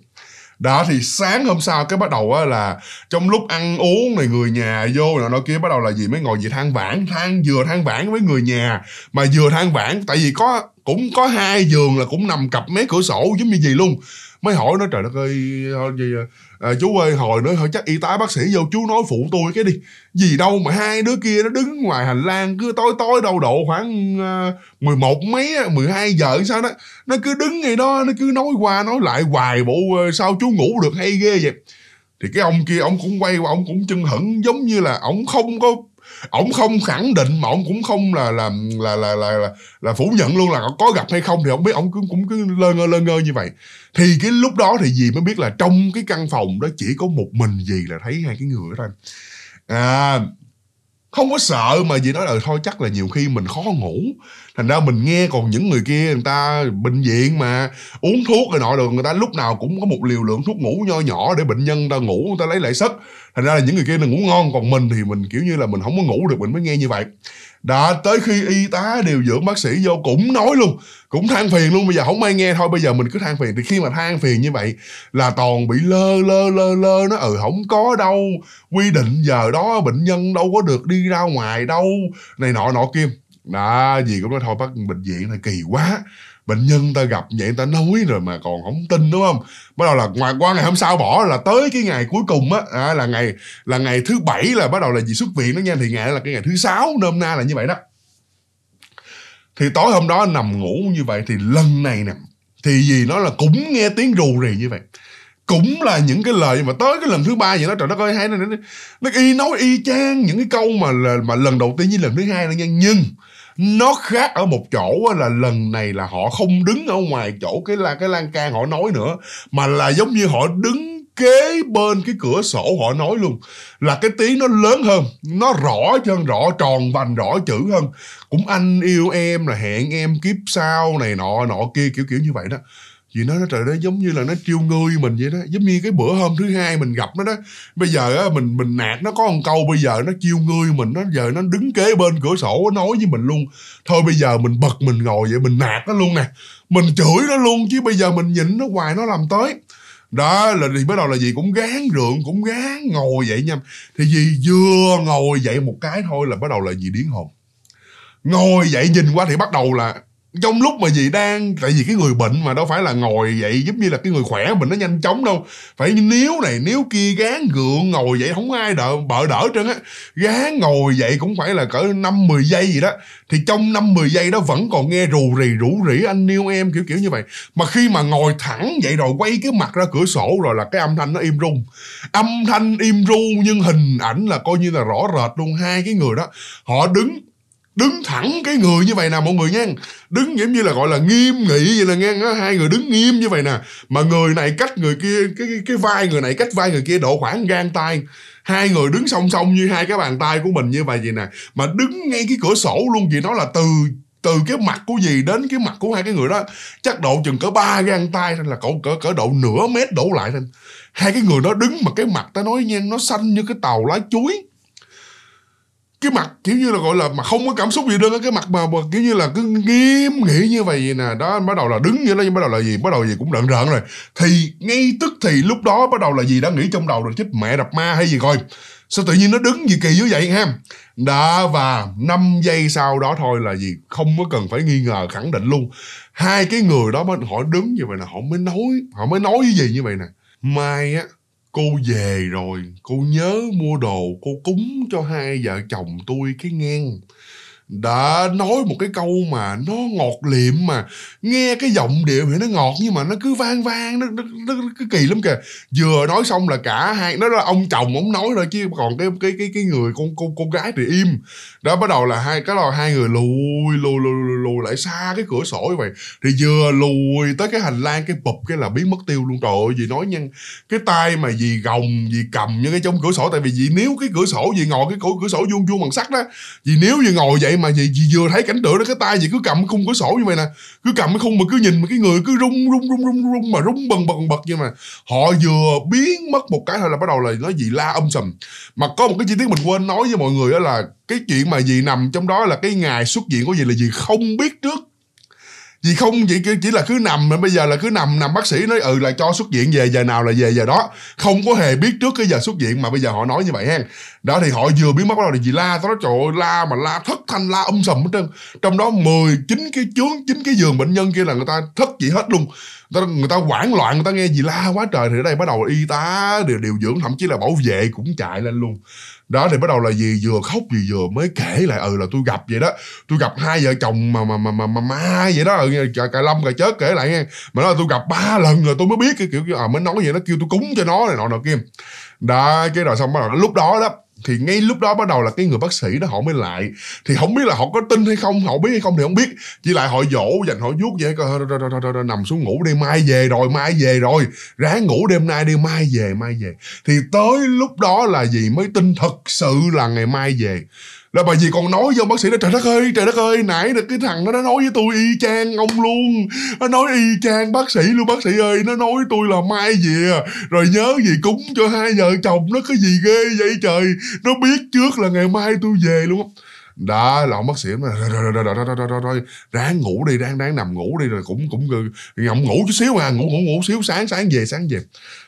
đó thì sáng hôm sau cái bắt đầu á là trong lúc ăn uống này người nhà vô rồi nó kia bắt đầu là gì mới ngồi gì than vãn than vừa than vãn với người nhà mà vừa than vãn tại vì có cũng có hai giường là cũng nằm cặp mấy cửa sổ giống như gì luôn mới hỏi nó trời đất ơi ờ, gì à, chú ơi hồi nữa hỏi chắc y tá bác sĩ vô chú nói phụ tôi cái đi gì đâu mà hai đứa kia nó đứng ngoài hành lang cứ tối tối đâu độ khoảng uh, 11 mấy 12 giờ sao đó nó cứ đứng ngay đó nó cứ nói qua nói lại hoài bộ sao chú ngủ được hay ghê vậy thì cái ông kia ông cũng quay qua ông cũng chân hững giống như là ông không có ổng không khẳng định mà ổng cũng không là là là là là là, là phủ nhận luôn là có gặp hay không thì ổng biết ổng cũng cũng cứ lơ ngơ lơ ngơ như vậy thì cái lúc đó thì dì mới biết là trong cái căn phòng đó chỉ có một mình dì là thấy hai cái người đó thôi à không có sợ mà gì nói là thôi chắc là nhiều khi mình khó ngủ thành ra mình nghe còn những người kia người ta bệnh viện mà uống thuốc rồi nọ được người ta lúc nào cũng có một liều lượng thuốc ngủ nho nhỏ để bệnh nhân người ta ngủ người ta lấy lại sức thành ra là những người kia là ngủ ngon còn mình thì mình kiểu như là mình không có ngủ được mình mới nghe như vậy đã tới khi y tá điều dưỡng bác sĩ vô cũng nói luôn cũng than phiền luôn bây giờ không ai nghe thôi bây giờ mình cứ than phiền thì khi mà than phiền như vậy là toàn bị lơ lơ lơ lơ nó ừ không có đâu quy định giờ đó bệnh nhân đâu có được đi ra ngoài đâu này nọ nọ kia đó gì cũng nói thôi bác bệnh viện này kỳ quá bệnh nhân ta gặp vậy ta nói rồi mà còn không tin đúng không bắt đầu là ngoài qua ngày hôm sau bỏ là tới cái ngày cuối cùng á à, là ngày là ngày thứ bảy là bắt đầu là gì xuất viện đó nha thì ngày là cái ngày thứ sáu nôm na là như vậy đó thì tối hôm đó nằm ngủ như vậy thì lần này nè thì gì nó là cũng nghe tiếng rù rì như vậy cũng là những cái lời mà tới cái lần thứ ba vậy đó trời đất ơi hay nó, nó, y nói y chang những cái câu mà là, mà lần đầu tiên như lần thứ hai nữa nha nhưng nó khác ở một chỗ là lần này là họ không đứng ở ngoài chỗ cái là cái lan can họ nói nữa mà là giống như họ đứng kế bên cái cửa sổ họ nói luôn là cái tiếng nó lớn hơn nó rõ hơn rõ tròn vành rõ chữ hơn cũng anh yêu em là hẹn em kiếp sau này nọ nọ kia kiểu kiểu như vậy đó chị nói nó trời đó giống như là nó chiêu ngươi mình vậy đó giống như cái bữa hôm thứ hai mình gặp nó đó bây giờ á mình mình nạt nó có một câu bây giờ nó chiêu ngươi mình nó giờ nó đứng kế bên cửa sổ nó nói với mình luôn thôi bây giờ mình bật mình ngồi vậy mình nạt nó luôn nè mình chửi nó luôn chứ bây giờ mình nhịn nó hoài nó làm tới đó là thì bắt đầu là gì cũng gán rượng cũng gán ngồi vậy nha thì gì vừa ngồi dậy một cái thôi là bắt đầu là gì điến hồn ngồi dậy nhìn qua thì bắt đầu là trong lúc mà dì đang tại vì cái người bệnh mà đâu phải là ngồi vậy giống như là cái người khỏe mình nó nhanh chóng đâu phải níu này níu kia gán gượng ngồi vậy không ai đỡ bợ đỡ trơn á gán ngồi vậy cũng phải là cỡ năm mười giây gì đó thì trong năm mười giây đó vẫn còn nghe rù rì rủ rỉ anh yêu em kiểu kiểu như vậy mà khi mà ngồi thẳng vậy rồi quay cái mặt ra cửa sổ rồi là cái âm thanh nó im rung âm thanh im ru nhưng hình ảnh là coi như là rõ rệt luôn hai cái người đó họ đứng đứng thẳng cái người như vậy nè mọi người nha đứng giống như là gọi là nghiêm nghị vậy là nghe hai người đứng nghiêm như vậy nè mà người này cách người kia cái cái, cái vai người này cách vai người kia độ khoảng gan tay hai người đứng song song như hai cái bàn tay của mình như vậy vậy nè mà đứng ngay cái cửa sổ luôn vì nó là từ từ cái mặt của gì đến cái mặt của hai cái người đó chắc độ chừng cỡ ba gan tay là cỡ cỡ cỡ độ nửa mét đổ lại nên hai cái người đó đứng mà cái mặt ta nói nhen nó xanh như cái tàu lá chuối cái mặt kiểu như là gọi là mà không có cảm xúc gì đâu cái mặt mà, mà kiểu như là cứ nghiêm nghĩ như vậy vậy nè đó bắt đầu là đứng như đó nhưng bắt đầu là gì bắt đầu gì cũng rợn rợn rồi thì ngay tức thì lúc đó bắt đầu là gì đã nghĩ trong đầu rồi chết mẹ đập ma hay gì coi sao tự nhiên nó đứng gì kỳ dữ vậy ha đã và 5 giây sau đó thôi là gì không có cần phải nghi ngờ khẳng định luôn hai cái người đó họ đứng như vậy là họ mới nói họ mới nói cái gì như vậy nè mai á cô về rồi cô nhớ mua đồ cô cúng cho hai vợ chồng tôi cái ngang đã nói một cái câu mà nó ngọt liệm mà nghe cái giọng điệu thì nó ngọt nhưng mà nó cứ vang vang nó nó, nó, nó cứ kỳ lắm kìa vừa nói xong là cả hai nó là ông chồng ông nói rồi chứ còn cái cái cái cái người con cô cô gái thì im đó bắt đầu là hai cái đầu hai người lùi lùi lùi lùi, lại xa cái cửa sổ vậy thì vừa lùi tới cái hành lang cái bụp cái là biến mất tiêu luôn trời ơi gì nói nhân cái tay mà gì gồng gì cầm như cái trong cửa sổ tại vì gì nếu cái cửa sổ gì ngồi cái cửa, cửa sổ vuông vuông bằng sắt đó gì nếu gì ngồi vậy mà mà gì gì vừa thấy cảnh tượng đó cái tay gì cứ cầm khung cửa sổ như vậy nè cứ cầm cái khung mà cứ nhìn mà cái người cứ rung rung rung rung rung mà rung bần bần bật như mà họ vừa biến mất một cái thôi là bắt đầu là nói gì la âm sầm mà có một cái chi tiết mình quên nói với mọi người đó là cái chuyện mà gì nằm trong đó là cái ngày xuất hiện của gì là gì không biết trước vì không vậy chỉ là cứ nằm mà bây giờ là cứ nằm nằm bác sĩ nói ừ là cho xuất viện về giờ nào là về giờ đó không có hề biết trước cái giờ xuất viện mà bây giờ họ nói như vậy hen đó thì họ vừa biến mất rồi thì gì la tao nói trời ơi la mà la thất thanh la um sầm hết trơn trong đó 19 cái chướng chín cái giường bệnh nhân kia là người ta thất gì hết luôn người ta, người ta hoảng loạn người ta nghe gì la quá trời thì ở đây bắt đầu y tá điều, điều dưỡng thậm chí là bảo vệ cũng chạy lên luôn đó thì bắt đầu là gì vừa khóc gì vừa mới kể lại ừ là tôi gặp vậy đó tôi gặp hai vợ chồng mà mà mà mà mà, ma vậy đó cả, cả lâm cả chết kể lại nghe mà nói là tôi gặp ba lần rồi tôi mới biết cái kiểu à, mới nói vậy nó kêu tôi cúng cho nó này nọ nọ kia đó cái rồi xong bắt đầu lúc đó đó thì ngay lúc đó bắt đầu là cái người bác sĩ đó họ mới lại thì không biết là họ có tin hay không họ biết hay không thì không biết chỉ lại họ dỗ dành họ vuốt vậy coi nằm xuống ngủ đi mai về rồi mai về rồi ráng ngủ đêm nay đi mai về mai về thì tới lúc đó là gì mới tin thật sự là ngày mai về là bà gì còn nói với ông bác sĩ là trời đất ơi trời đất ơi nãy được cái thằng đó nó nói với tôi y chang ông luôn nó nói y chang bác sĩ luôn bác sĩ ơi nó nói tôi là mai về rồi nhớ gì cúng cho hai vợ chồng nó cái gì ghê vậy trời nó biết trước là ngày mai tôi về luôn đó là ông bác sĩ mà rồi rồi rồi rồi rồi rồi ráng ngủ đi ráng ráng nằm ngủ đi rồi cũng cũng ngậm ngủ chút xíu à ngủ ngủ ngủ xíu sáng sáng về sáng về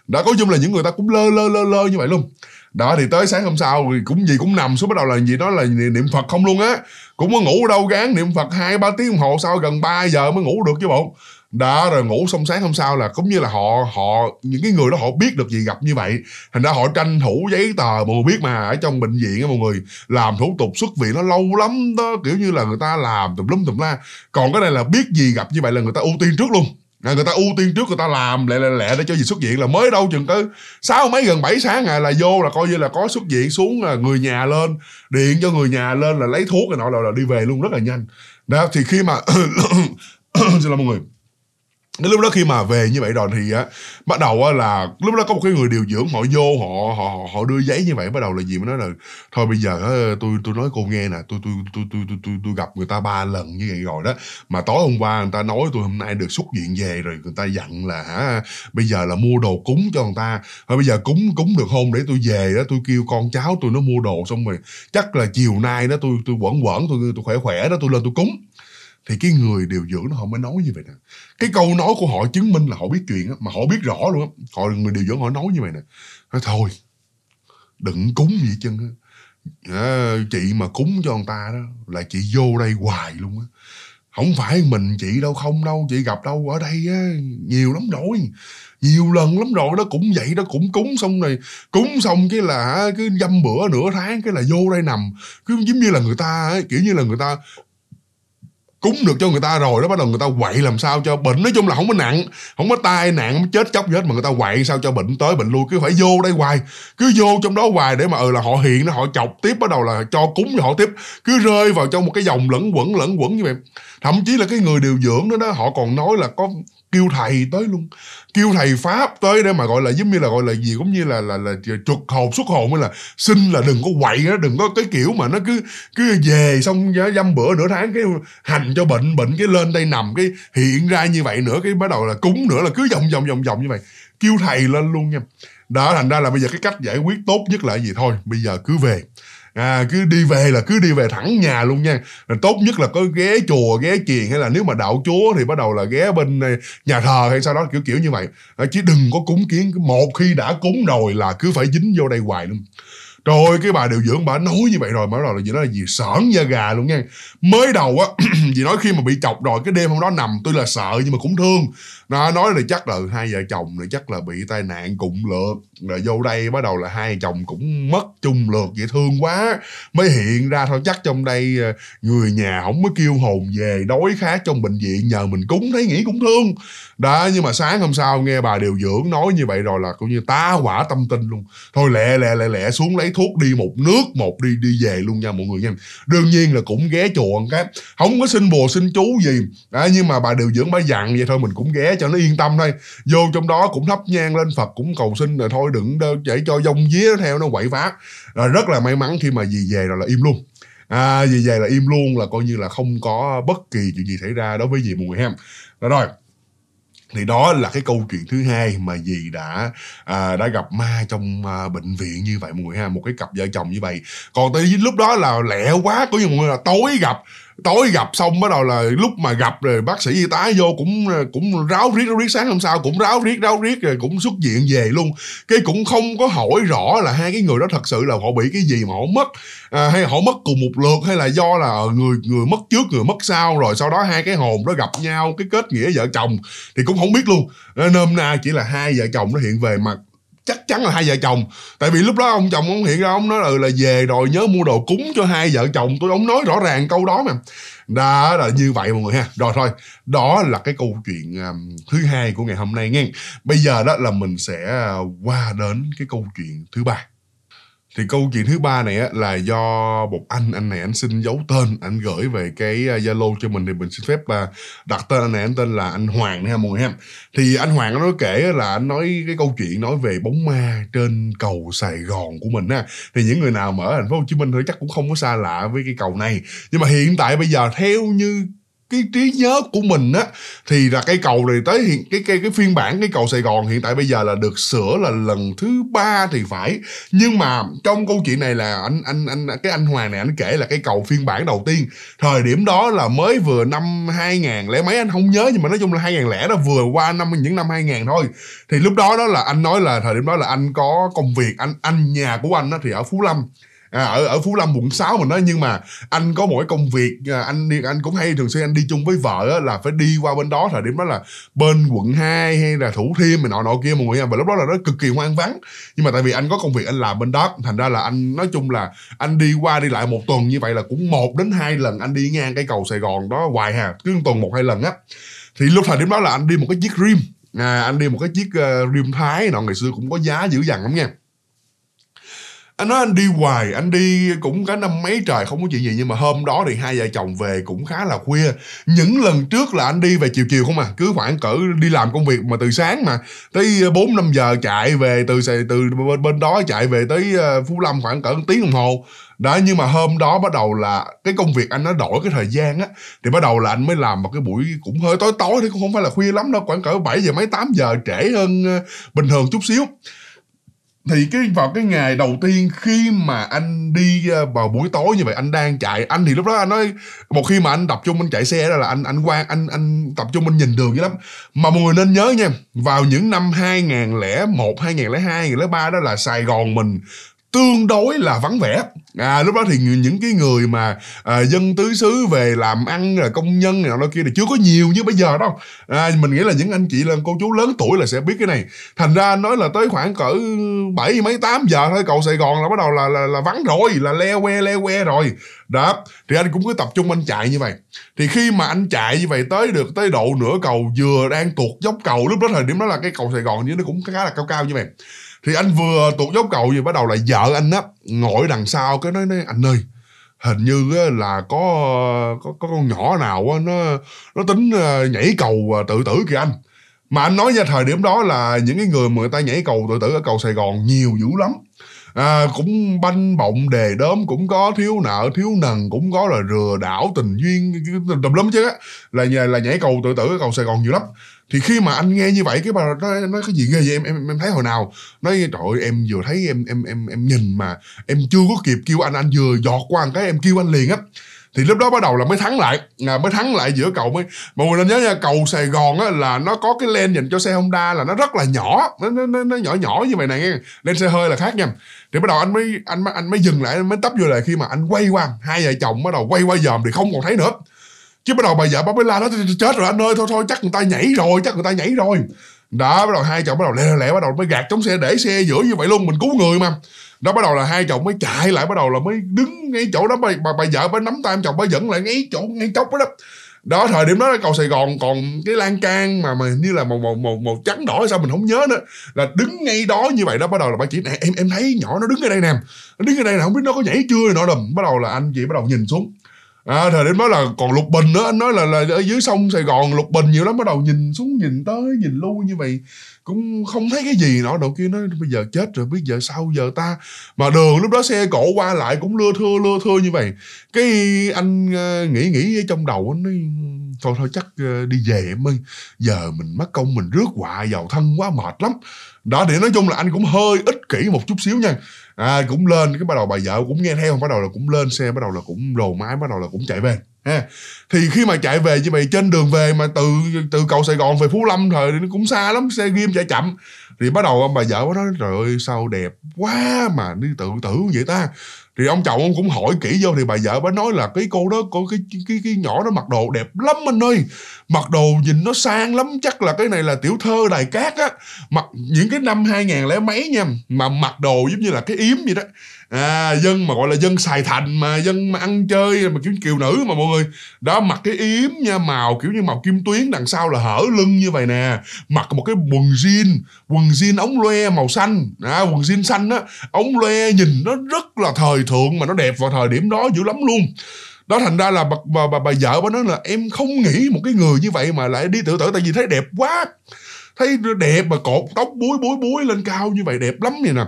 đã có chung là những người ta cũng lơ lơ lơ lơ như vậy luôn đó thì tới sáng hôm sau thì cũng gì cũng nằm xuống bắt đầu là gì đó là niệm phật không luôn á cũng có ngủ đâu gán niệm phật hai ba tiếng đồng hồ sau gần 3 giờ mới ngủ được chứ bộ đó rồi ngủ xong sáng hôm sau là cũng như là họ họ những cái người đó họ biết được gì gặp như vậy thành ra họ tranh thủ giấy tờ mọi người biết mà ở trong bệnh viện á mọi người làm thủ tục xuất viện nó lâu lắm đó kiểu như là người ta làm tùm lum tùm la còn cái này là biết gì gặp như vậy là người ta ưu tiên trước luôn người ta ưu tiên trước người ta làm lẹ lẹ lẹ để cho gì xuất viện là mới đâu chừng tới sáu mấy gần 7 sáng ngày là vô là coi như là có xuất viện xuống là người nhà lên điện cho người nhà lên là lấy thuốc rồi nọ rồi là đi về luôn rất là nhanh đó thì khi mà xin lỗi mọi người đến lúc đó khi mà về như vậy rồi thì á bắt đầu á là lúc đó có một cái người điều dưỡng họ vô họ họ họ đưa giấy như vậy bắt đầu là gì mới nói là thôi bây giờ á, tôi tôi nói cô nghe nè tôi tôi tôi tôi tôi tôi, tôi gặp người ta ba lần như vậy rồi đó mà tối hôm qua người ta nói tôi hôm nay được xuất viện về rồi người ta dặn là hả bây giờ là mua đồ cúng cho người ta thôi bây giờ cúng cúng được không để tôi về đó tôi kêu con cháu tôi nó mua đồ xong rồi chắc là chiều nay đó tôi tôi quẩn quẩn tôi tôi khỏe khỏe đó tôi lên tôi cúng thì cái người điều dưỡng nó họ mới nói như vậy nè cái câu nói của họ chứng minh là họ biết chuyện mà họ biết rõ luôn họ người điều dưỡng họ nói như vậy nè nói thôi đừng cúng gì chân à, ờ, chị mà cúng cho người ta đó là chị vô đây hoài luôn á không phải mình chị đâu không đâu chị gặp đâu ở đây á nhiều lắm rồi nhiều lần lắm rồi đó cũng vậy đó cũng cúng xong này cúng xong cái là cứ dăm bữa nửa tháng cái là vô đây nằm cứ giống như là người ta kiểu như là người ta cúng được cho người ta rồi đó bắt đầu người ta quậy làm sao cho bệnh nói chung là không có nặng không có tai nạn không có chết chóc gì hết mà người ta quậy sao cho bệnh tới bệnh lui cứ phải vô đây hoài cứ vô trong đó hoài để mà ừ là họ hiện nó họ chọc tiếp bắt đầu là cho cúng cho họ tiếp cứ rơi vào trong một cái dòng lẫn quẩn lẫn quẩn như vậy thậm chí là cái người điều dưỡng đó, đó họ còn nói là có kêu thầy tới luôn kêu thầy pháp tới để mà gọi là giống như là gọi là gì cũng như là là là trục hồn xuất hồn mới là xin là đừng có quậy đó đừng có cái kiểu mà nó cứ cứ về xong dăm bữa nửa tháng cái hành cho bệnh bệnh cái lên đây nằm cái hiện ra như vậy nữa cái bắt đầu là cúng nữa là cứ vòng vòng vòng vòng như vậy kêu thầy lên luôn nha đó thành ra là bây giờ cái cách giải quyết tốt nhất là gì thôi bây giờ cứ về à, cứ đi về là cứ đi về thẳng nhà luôn nha Nên tốt nhất là có ghé chùa ghé chiền hay là nếu mà đạo chúa thì bắt đầu là ghé bên à, nhà thờ hay sau đó kiểu kiểu như vậy à, chứ đừng có cúng kiến một khi đã cúng rồi là cứ phải dính vô đây hoài luôn trời ơi cái bà điều dưỡng bà nói như vậy rồi mà rồi là gì đó là gì sởn da gà luôn nha mới đầu á gì nói khi mà bị chọc rồi cái đêm hôm đó nằm tôi là sợ nhưng mà cũng thương nó nói là chắc là hai vợ chồng là chắc là bị tai nạn cụm lượt rồi vô đây bắt đầu là hai chồng cũng mất chung lượt vậy thương quá mới hiện ra thôi chắc trong đây ờ, người nhà không mới kêu hồn về đói khát trong bệnh viện nhờ mình cúng thấy nghĩ cũng thương đó nhưng mà sáng hôm sau nghe bà điều dưỡng nói như vậy rồi là cũng như tá quả tâm tin luôn thôi lẹ lẹ lẹ lẹ xuống lấy thuốc đi một nước một đi đi về luôn nha mọi người nha đương nhiên là cũng ghé chùa ăn cái không có xin bùa xin chú gì à, nhưng mà bà điều dưỡng bà dặn vậy thôi mình cũng ghé cho nó yên tâm thôi vô trong đó cũng thắp nhang lên phật cũng cầu xin là thôi đừng để cho dông vía theo nó quậy phá à, rất là may mắn khi mà gì về rồi là im luôn à, vì vậy là im luôn là coi như là không có bất kỳ chuyện gì xảy ra đối với gì mọi người em rồi rồi thì đó là cái câu chuyện thứ hai mà dì đã à, đã gặp ma trong à, bệnh viện như vậy mọi người ha một cái cặp vợ chồng như vậy còn tới lúc đó là lẹ quá có như mọi người là tối gặp tối gặp xong bắt đầu là lúc mà gặp rồi bác sĩ y tá vô cũng ờ, cũng ráo riết ráo riết sáng hôm sau cũng ráo riết ráo riết rồi cũng xuất viện về luôn cái cũng không có hỏi rõ là hai cái người đó thật sự là họ bị cái gì mà họ mất à, hay họ mất cùng một lượt hay là do là người người mất trước người mất sau rồi sau đó hai cái hồn đó gặp nhau cái kết nghĩa vợ chồng thì cũng không biết luôn ờ, nôm na chỉ là hai vợ chồng nó hiện về mặt chắc chắn là hai vợ chồng tại vì lúc đó ông chồng ông hiện ra ông nói là, là về rồi nhớ mua đồ cúng cho hai vợ chồng tôi ông nói rõ ràng câu đó mà đó là như vậy mọi người ha rồi thôi đó là cái câu chuyện um, thứ hai của ngày hôm nay nghe bây giờ đó là mình sẽ à, qua đến cái câu chuyện thứ ba thì câu chuyện thứ ba này á, là do một anh anh này anh xin giấu tên anh gửi về cái à, zalo cho mình thì mình xin phép là đặt tên anh này anh tên là anh Hoàng nha mọi người ha thì anh Hoàng nó kể là anh nói cái câu chuyện nói về bóng ma trên cầu Sài Gòn của mình ha thì những người nào mà ở thành phố Hồ Chí Minh thì chắc cũng không có xa lạ với cái cầu này nhưng mà hiện tại bây giờ theo như cái trí nhớ của mình á thì là cây cầu này tới hiện cái cái cái phiên bản cái cầu Sài Gòn hiện tại bây giờ là được sửa là lần thứ ba thì phải nhưng mà trong câu chuyện này là anh anh anh cái anh Hoàng này anh kể là cây cầu phiên bản đầu tiên thời điểm đó là mới vừa năm 2000 lẻ mấy anh không nhớ nhưng mà nói chung là 2000 lẻ đó vừa qua năm những năm 2000 thôi thì lúc đó đó là anh nói là thời điểm đó là anh có công việc anh anh nhà của anh á thì ở Phú Lâm à, ở ở phú lâm quận 6 mình nói nhưng mà anh có một cái công việc à, anh đi anh cũng hay thường xuyên anh đi chung với vợ á, là phải đi qua bên đó thời điểm đó là bên quận 2 hay là thủ thiêm mình nọ nọ kia mọi người và lúc đó là nó cực kỳ hoang vắng nhưng mà tại vì anh có công việc anh làm bên đó thành ra là anh nói chung là anh đi qua đi lại một tuần như vậy là cũng một đến hai lần anh đi ngang cái cầu sài gòn đó hoài hà cứ tuần một hai lần á thì lúc thời điểm đó là anh đi một cái chiếc rim à, anh đi một cái chiếc uh, ờ, rim thái nọ ngày xưa cũng có giá dữ dằn lắm nha anh nói anh đi hoài anh đi cũng cả năm mấy trời không có chuyện gì nhưng mà hôm đó thì hai vợ chồng về cũng khá là khuya những lần trước là anh đi về chiều chiều không à cứ khoảng cỡ đi làm công việc mà từ sáng mà tới bốn năm giờ chạy về từ từ bên, bên đó chạy về tới ờ, phú lâm khoảng cỡ tiếng đồng hồ đó nhưng mà hôm đó bắt đầu là cái công việc anh nó đổi cái thời gian á thì bắt đầu là anh mới làm một cái buổi cũng hơi tối tối thì cũng không phải là khuya lắm đâu khoảng cỡ 7 giờ mấy 8 giờ trễ hơn ờ, bình thường chút xíu thì cái vào cái ngày đầu tiên khi mà anh đi ờ, vào buổi tối như vậy anh đang chạy anh thì lúc đó anh nói một khi mà anh tập trung anh chạy xe đó là anh anh quan anh anh tập trung anh nhìn đường dữ lắm mà mọi người nên nhớ nha vào những năm 2001 2002 2003 đó là Sài Gòn mình tương đối là vắng vẻ à lúc đó thì những cái người mà à, dân tứ xứ về làm ăn là công nhân nào đó kia thì chưa có nhiều như bây giờ đâu à, mình nghĩ là những anh chị là cô chú lớn tuổi là sẽ biết cái này thành ra nói là tới khoảng cỡ bảy mấy tám giờ thôi cầu sài gòn là bắt đầu là là, là vắng rồi là le que le que rồi đó thì anh cũng cứ tập trung anh chạy như vậy thì khi mà anh chạy như vậy tới được tới độ nửa cầu vừa đang tuột dốc cầu lúc đó thời điểm đó là cái cầu sài gòn như nó cũng khá là cao cao như vậy thì anh vừa tụt dốc cầu gì bắt đầu là vợ anh á ngồi đằng sau cái nói, nói anh ơi hình như là có có, có con nhỏ nào á nó nó tính ờ, nhảy cầu ờ, tự tử kìa anh mà anh nói ra thời điểm đó là những cái người mà người ta nhảy cầu tự tử ở cầu Sài Gòn nhiều dữ lắm à, cũng banh bọng đề đốm cũng có thiếu nợ thiếu nần cũng có là rừa đảo tình duyên tùm lum chứ á là nhờ là nhảy cầu tự tử ở cầu Sài Gòn nhiều lắm thì khi mà anh nghe như vậy cái bà nói, nói cái gì ghê vậy em em em thấy hồi nào nói trời ơi, em vừa thấy em em em em nhìn mà em chưa có kịp kêu anh anh vừa giọt qua một cái em kêu anh liền á thì lúc đó bắt đầu là mới thắng lại à, mới thắng lại giữa cầu mới mọi người nên nhớ nha cầu Sài Gòn á, là nó có cái len dành cho xe Honda là nó rất là nhỏ nó nó, nó nhỏ nhỏ như vậy này nghe lên xe hơi là khác nha thì bắt đầu anh mới anh anh mới dừng lại anh mới tấp vô lại khi mà anh quay qua hai vợ chồng bắt đầu quay qua dòm thì không còn thấy nữa chứ bắt đầu bà vợ bắt mới la nó chết rồi anh ơi thôi thôi chắc người ta nhảy rồi chắc người ta nhảy rồi đó bắt đầu hai chồng bắt đầu lẹ lẹ bắt đầu mới gạt chống xe để xe giữa như vậy luôn mình cứu người mà đó bắt đầu là hai chồng mới chạy lại bắt đầu là mới đứng ngay chỗ đó bà, bà, bà vợ mới nắm tay chồng mới dẫn lại ngay chỗ ngay chốc đó đó thời điểm đó là cầu sài gòn còn cái lan can mà mà như là màu màu màu màu trắng đỏ hay sao mình không nhớ nữa là đứng ngay đó như vậy đó bắt đầu là bà chỉ nè em em thấy nhỏ nó đứng ở đây nè nó đứng ở đây nè không biết nó có nhảy chưa nó đùm bắt đầu là anh chị bắt đầu nhìn xuống à, thời điểm đó là còn lục bình nữa anh nói là, là ở dưới sông sài gòn lục bình nhiều lắm bắt đầu nhìn xuống nhìn tới nhìn lui như vậy cũng không thấy cái gì nữa đầu kia nói bây giờ chết rồi biết giờ sao giờ ta mà đường lúc đó xe cộ qua lại cũng lưa thưa lưa thưa như vậy cái anh à, nghĩ nghĩ trong đầu anh nói thôi thôi chắc ờ, đi về em ơi giờ mình mất công mình rước họa vào thân quá mệt lắm đó để nói chung là anh cũng hơi ích kỷ một chút xíu nha à, cũng lên cái bắt đầu bà vợ cũng nghe theo bắt đầu là cũng lên xe bắt đầu là cũng rồ mái bắt đầu là cũng chạy về ha thì khi mà chạy về như vậy trên đường về mà từ từ cầu sài gòn về phú lâm thời nó cũng xa lắm xe ghim chạy chậm thì bắt đầu ông bà vợ nói trời ơi sao đẹp quá mà đi tự tử vậy ta thì ông chồng ông cũng hỏi kỹ vô thì bà vợ bà nói là cái cô đó có cái cái cái nhỏ đó mặc đồ đẹp lắm anh ơi mặc đồ nhìn nó sang lắm chắc là cái này là tiểu thơ đài cát á mặc những cái năm hai ngàn lẻ mấy nha mà mặc đồ giống như là cái yếm vậy đó à, dân mà gọi là dân xài thành mà dân mà ăn chơi mà kiểu kiều nữ mà mọi người đó mặc cái yếm nha màu kiểu như màu kim tuyến đằng sau là hở lưng như vậy nè mặc một cái quần jean quần jean ống loe màu xanh à, quần jean xanh á ống loe nhìn nó rất là thời thượng mà nó đẹp vào thời điểm đó dữ lắm luôn đó thành ra là bà bà, bà, bà vợ bà nói là em không nghĩ một cái người như vậy mà lại đi tự tử tại vì thấy đẹp quá thấy đẹp mà cột tóc búi búi búi lên cao như vậy đẹp lắm vậy nè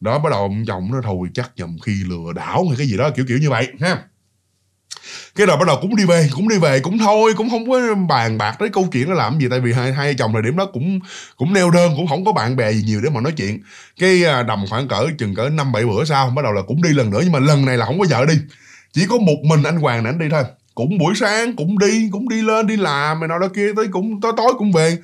đó bắt đầu ông chồng nó thôi chắc nhầm khi lừa đảo hay cái gì đó kiểu kiểu như vậy ha cái rồi bắt đầu cũng đi về cũng đi về cũng thôi cũng không có bàn bạc tới câu chuyện nó làm gì tại vì hai hai chồng thời điểm đó cũng cũng neo đơn cũng không có bạn bè gì nhiều để mà nói chuyện cái à, đầm khoảng cỡ chừng cỡ năm bảy bữa sau bắt đầu là cũng đi lần nữa nhưng mà lần này là không có vợ đi chỉ có một mình anh hoàng này anh đi thôi cũng buổi sáng cũng đi cũng đi lên đi làm mày nọ đó kia tới cũng tới tối cũng về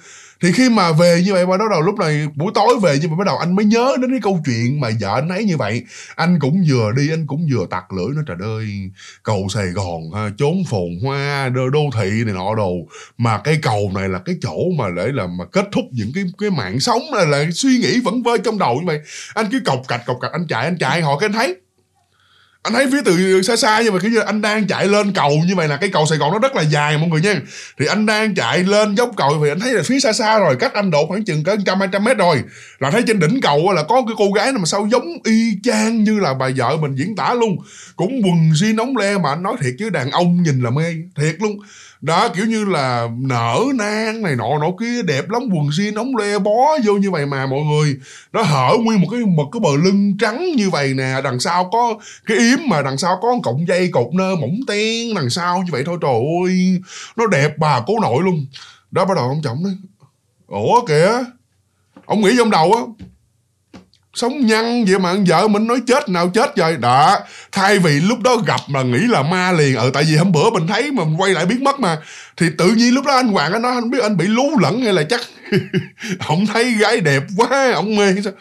thì khi mà về như vậy mà bắt đầu lúc này buổi tối về nhưng mà bắt đầu anh mới nhớ đến cái câu chuyện mà vợ anh ấy như vậy anh cũng vừa đi anh cũng vừa tặc lưỡi nó trời ơi cầu sài gòn ha, chốn phồn hoa đô, đô thị này nọ đồ mà cái cầu này là cái chỗ mà để là mà kết thúc những cái cái mạng sống là, là suy nghĩ vẫn vơi trong đầu như vậy anh cứ cọc cạch cọc cạch anh chạy anh chạy họ cái anh thấy anh thấy phía từ xa xa nhưng mà kiểu như anh đang chạy lên cầu như vậy là cái cầu Sài Gòn nó rất là dài mọi người nha thì anh đang chạy lên dốc cầu thì anh thấy là phía xa xa rồi cách anh độ khoảng chừng cả trăm hai trăm mét rồi là thấy trên đỉnh cầu là có cái cô gái nào mà sao giống y chang như là bà vợ mình diễn tả luôn cũng quần jean nóng le mà anh nói thiệt chứ đàn ông nhìn là mê thiệt luôn đó kiểu như là nở nang này nọ nọ kia đẹp lắm quần jean ống le bó vô như vậy mà mọi người nó hở nguyên một cái một cái bờ lưng trắng như vậy nè đằng sau có cái yếm mà đằng sau có cọng dây cột nơ mỏng ten đằng sau như vậy thôi trời ơi nó đẹp bà cố nội luôn đó bắt đầu ông trọng đấy ủa kìa ông nghĩ trong đầu á sống nhăn vậy mà vợ mình nói chết nào chết rồi đó thay vì lúc đó gặp mà nghĩ là ma liền ừ tại vì hôm bữa mình thấy mà mình quay lại biết mất mà thì tự nhiên lúc đó anh hoàng anh nói anh biết anh bị lú lẫn hay là chắc không thấy gái đẹp quá ông mê sao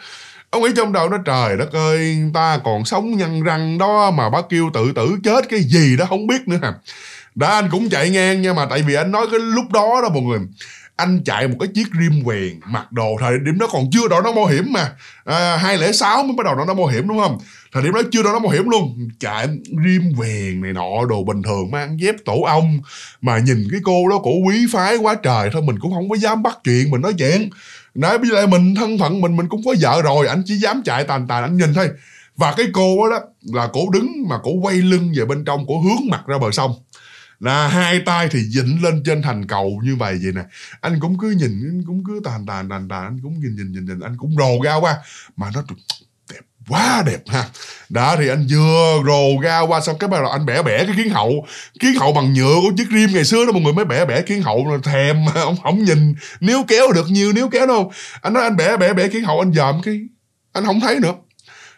ông ấy trong đầu nó trời đất ơi ta còn sống nhăn răng đó mà bác kêu tự tử chết cái gì đó không biết nữa hả đó anh cũng chạy ngang nha mà tại vì anh nói cái lúc đó đó mọi người anh chạy một cái chiếc rim quèn mặc đồ thời điểm đó còn chưa đội nó bảo hiểm mà à, hai lẻ sáu mới bắt đầu nó nón hiểm đúng không thời điểm đó chưa đội nó bảo hiểm luôn chạy rim quèn này nọ đồ bình thường mang dép tổ ong mà nhìn cái cô đó cổ quý phái quá trời thôi mình cũng không có dám bắt chuyện mình nói chuyện nói bây lại mình thân phận mình mình cũng có vợ rồi anh chỉ dám chạy tàn tàn anh nhìn thôi và cái cô đó, đó là cổ đứng mà cổ quay lưng về bên trong cổ hướng mặt ra bờ sông là hai tay thì dính lên trên thành cầu như vậy vậy nè anh cũng cứ nhìn cũng cứ tàn tàn tàn tàn anh cũng nhìn nhìn nhìn nhìn anh cũng rồ ga qua mà nó đẹp quá đẹp ha đó thì anh vừa rồ ga qua xong cái bắt đầu anh bẻ bẻ cái kiến hậu kiến hậu bằng nhựa của chiếc rim ngày xưa đó mọi người mới bẻ bẻ kiến hậu là thèm mà ông không nhìn nếu kéo được nhiều nếu kéo đâu anh nói anh bẻ bẻ bẻ kiến hậu anh dòm cái anh không thấy nữa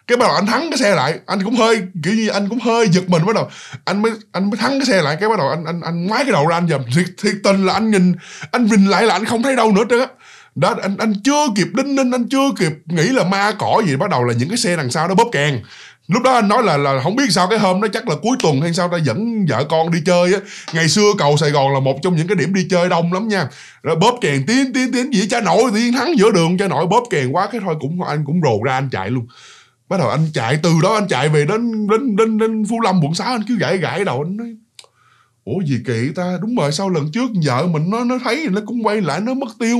cái bắt đầu anh thắng cái xe lại anh cũng hơi kiểu như anh cũng hơi giật mình bắt đầu anh mới anh mới thắng cái xe lại cái bắt đầu anh anh anh ngoái cái đầu ra anh dầm thiệt, thiệt tình là anh nhìn anh nhìn lại là anh không thấy đâu nữa trơn á đó anh anh chưa kịp đinh ninh anh chưa kịp nghĩ là ma cỏ gì bắt đầu là những cái xe đằng sau nó bóp kèn lúc đó anh nói là là không biết sao cái hôm đó chắc là cuối tuần hay sao ta dẫn vợ con đi chơi á ngày xưa cầu sài gòn là một trong những cái điểm đi chơi đông lắm nha rồi bóp kèn tiến tiến tiến gì cha nội tự thắng giữa đường cha nội bóp kèn quá cái thôi cũng anh cũng rồ ra anh chạy luôn bắt đầu anh chạy từ đó anh chạy về đến đến đến, đến phú lâm quận sáu anh cứ gãi gãi đầu anh nói ủa gì kỳ ta đúng rồi sau lần trước vợ mình nó nó thấy nó cũng quay lại nó mất tiêu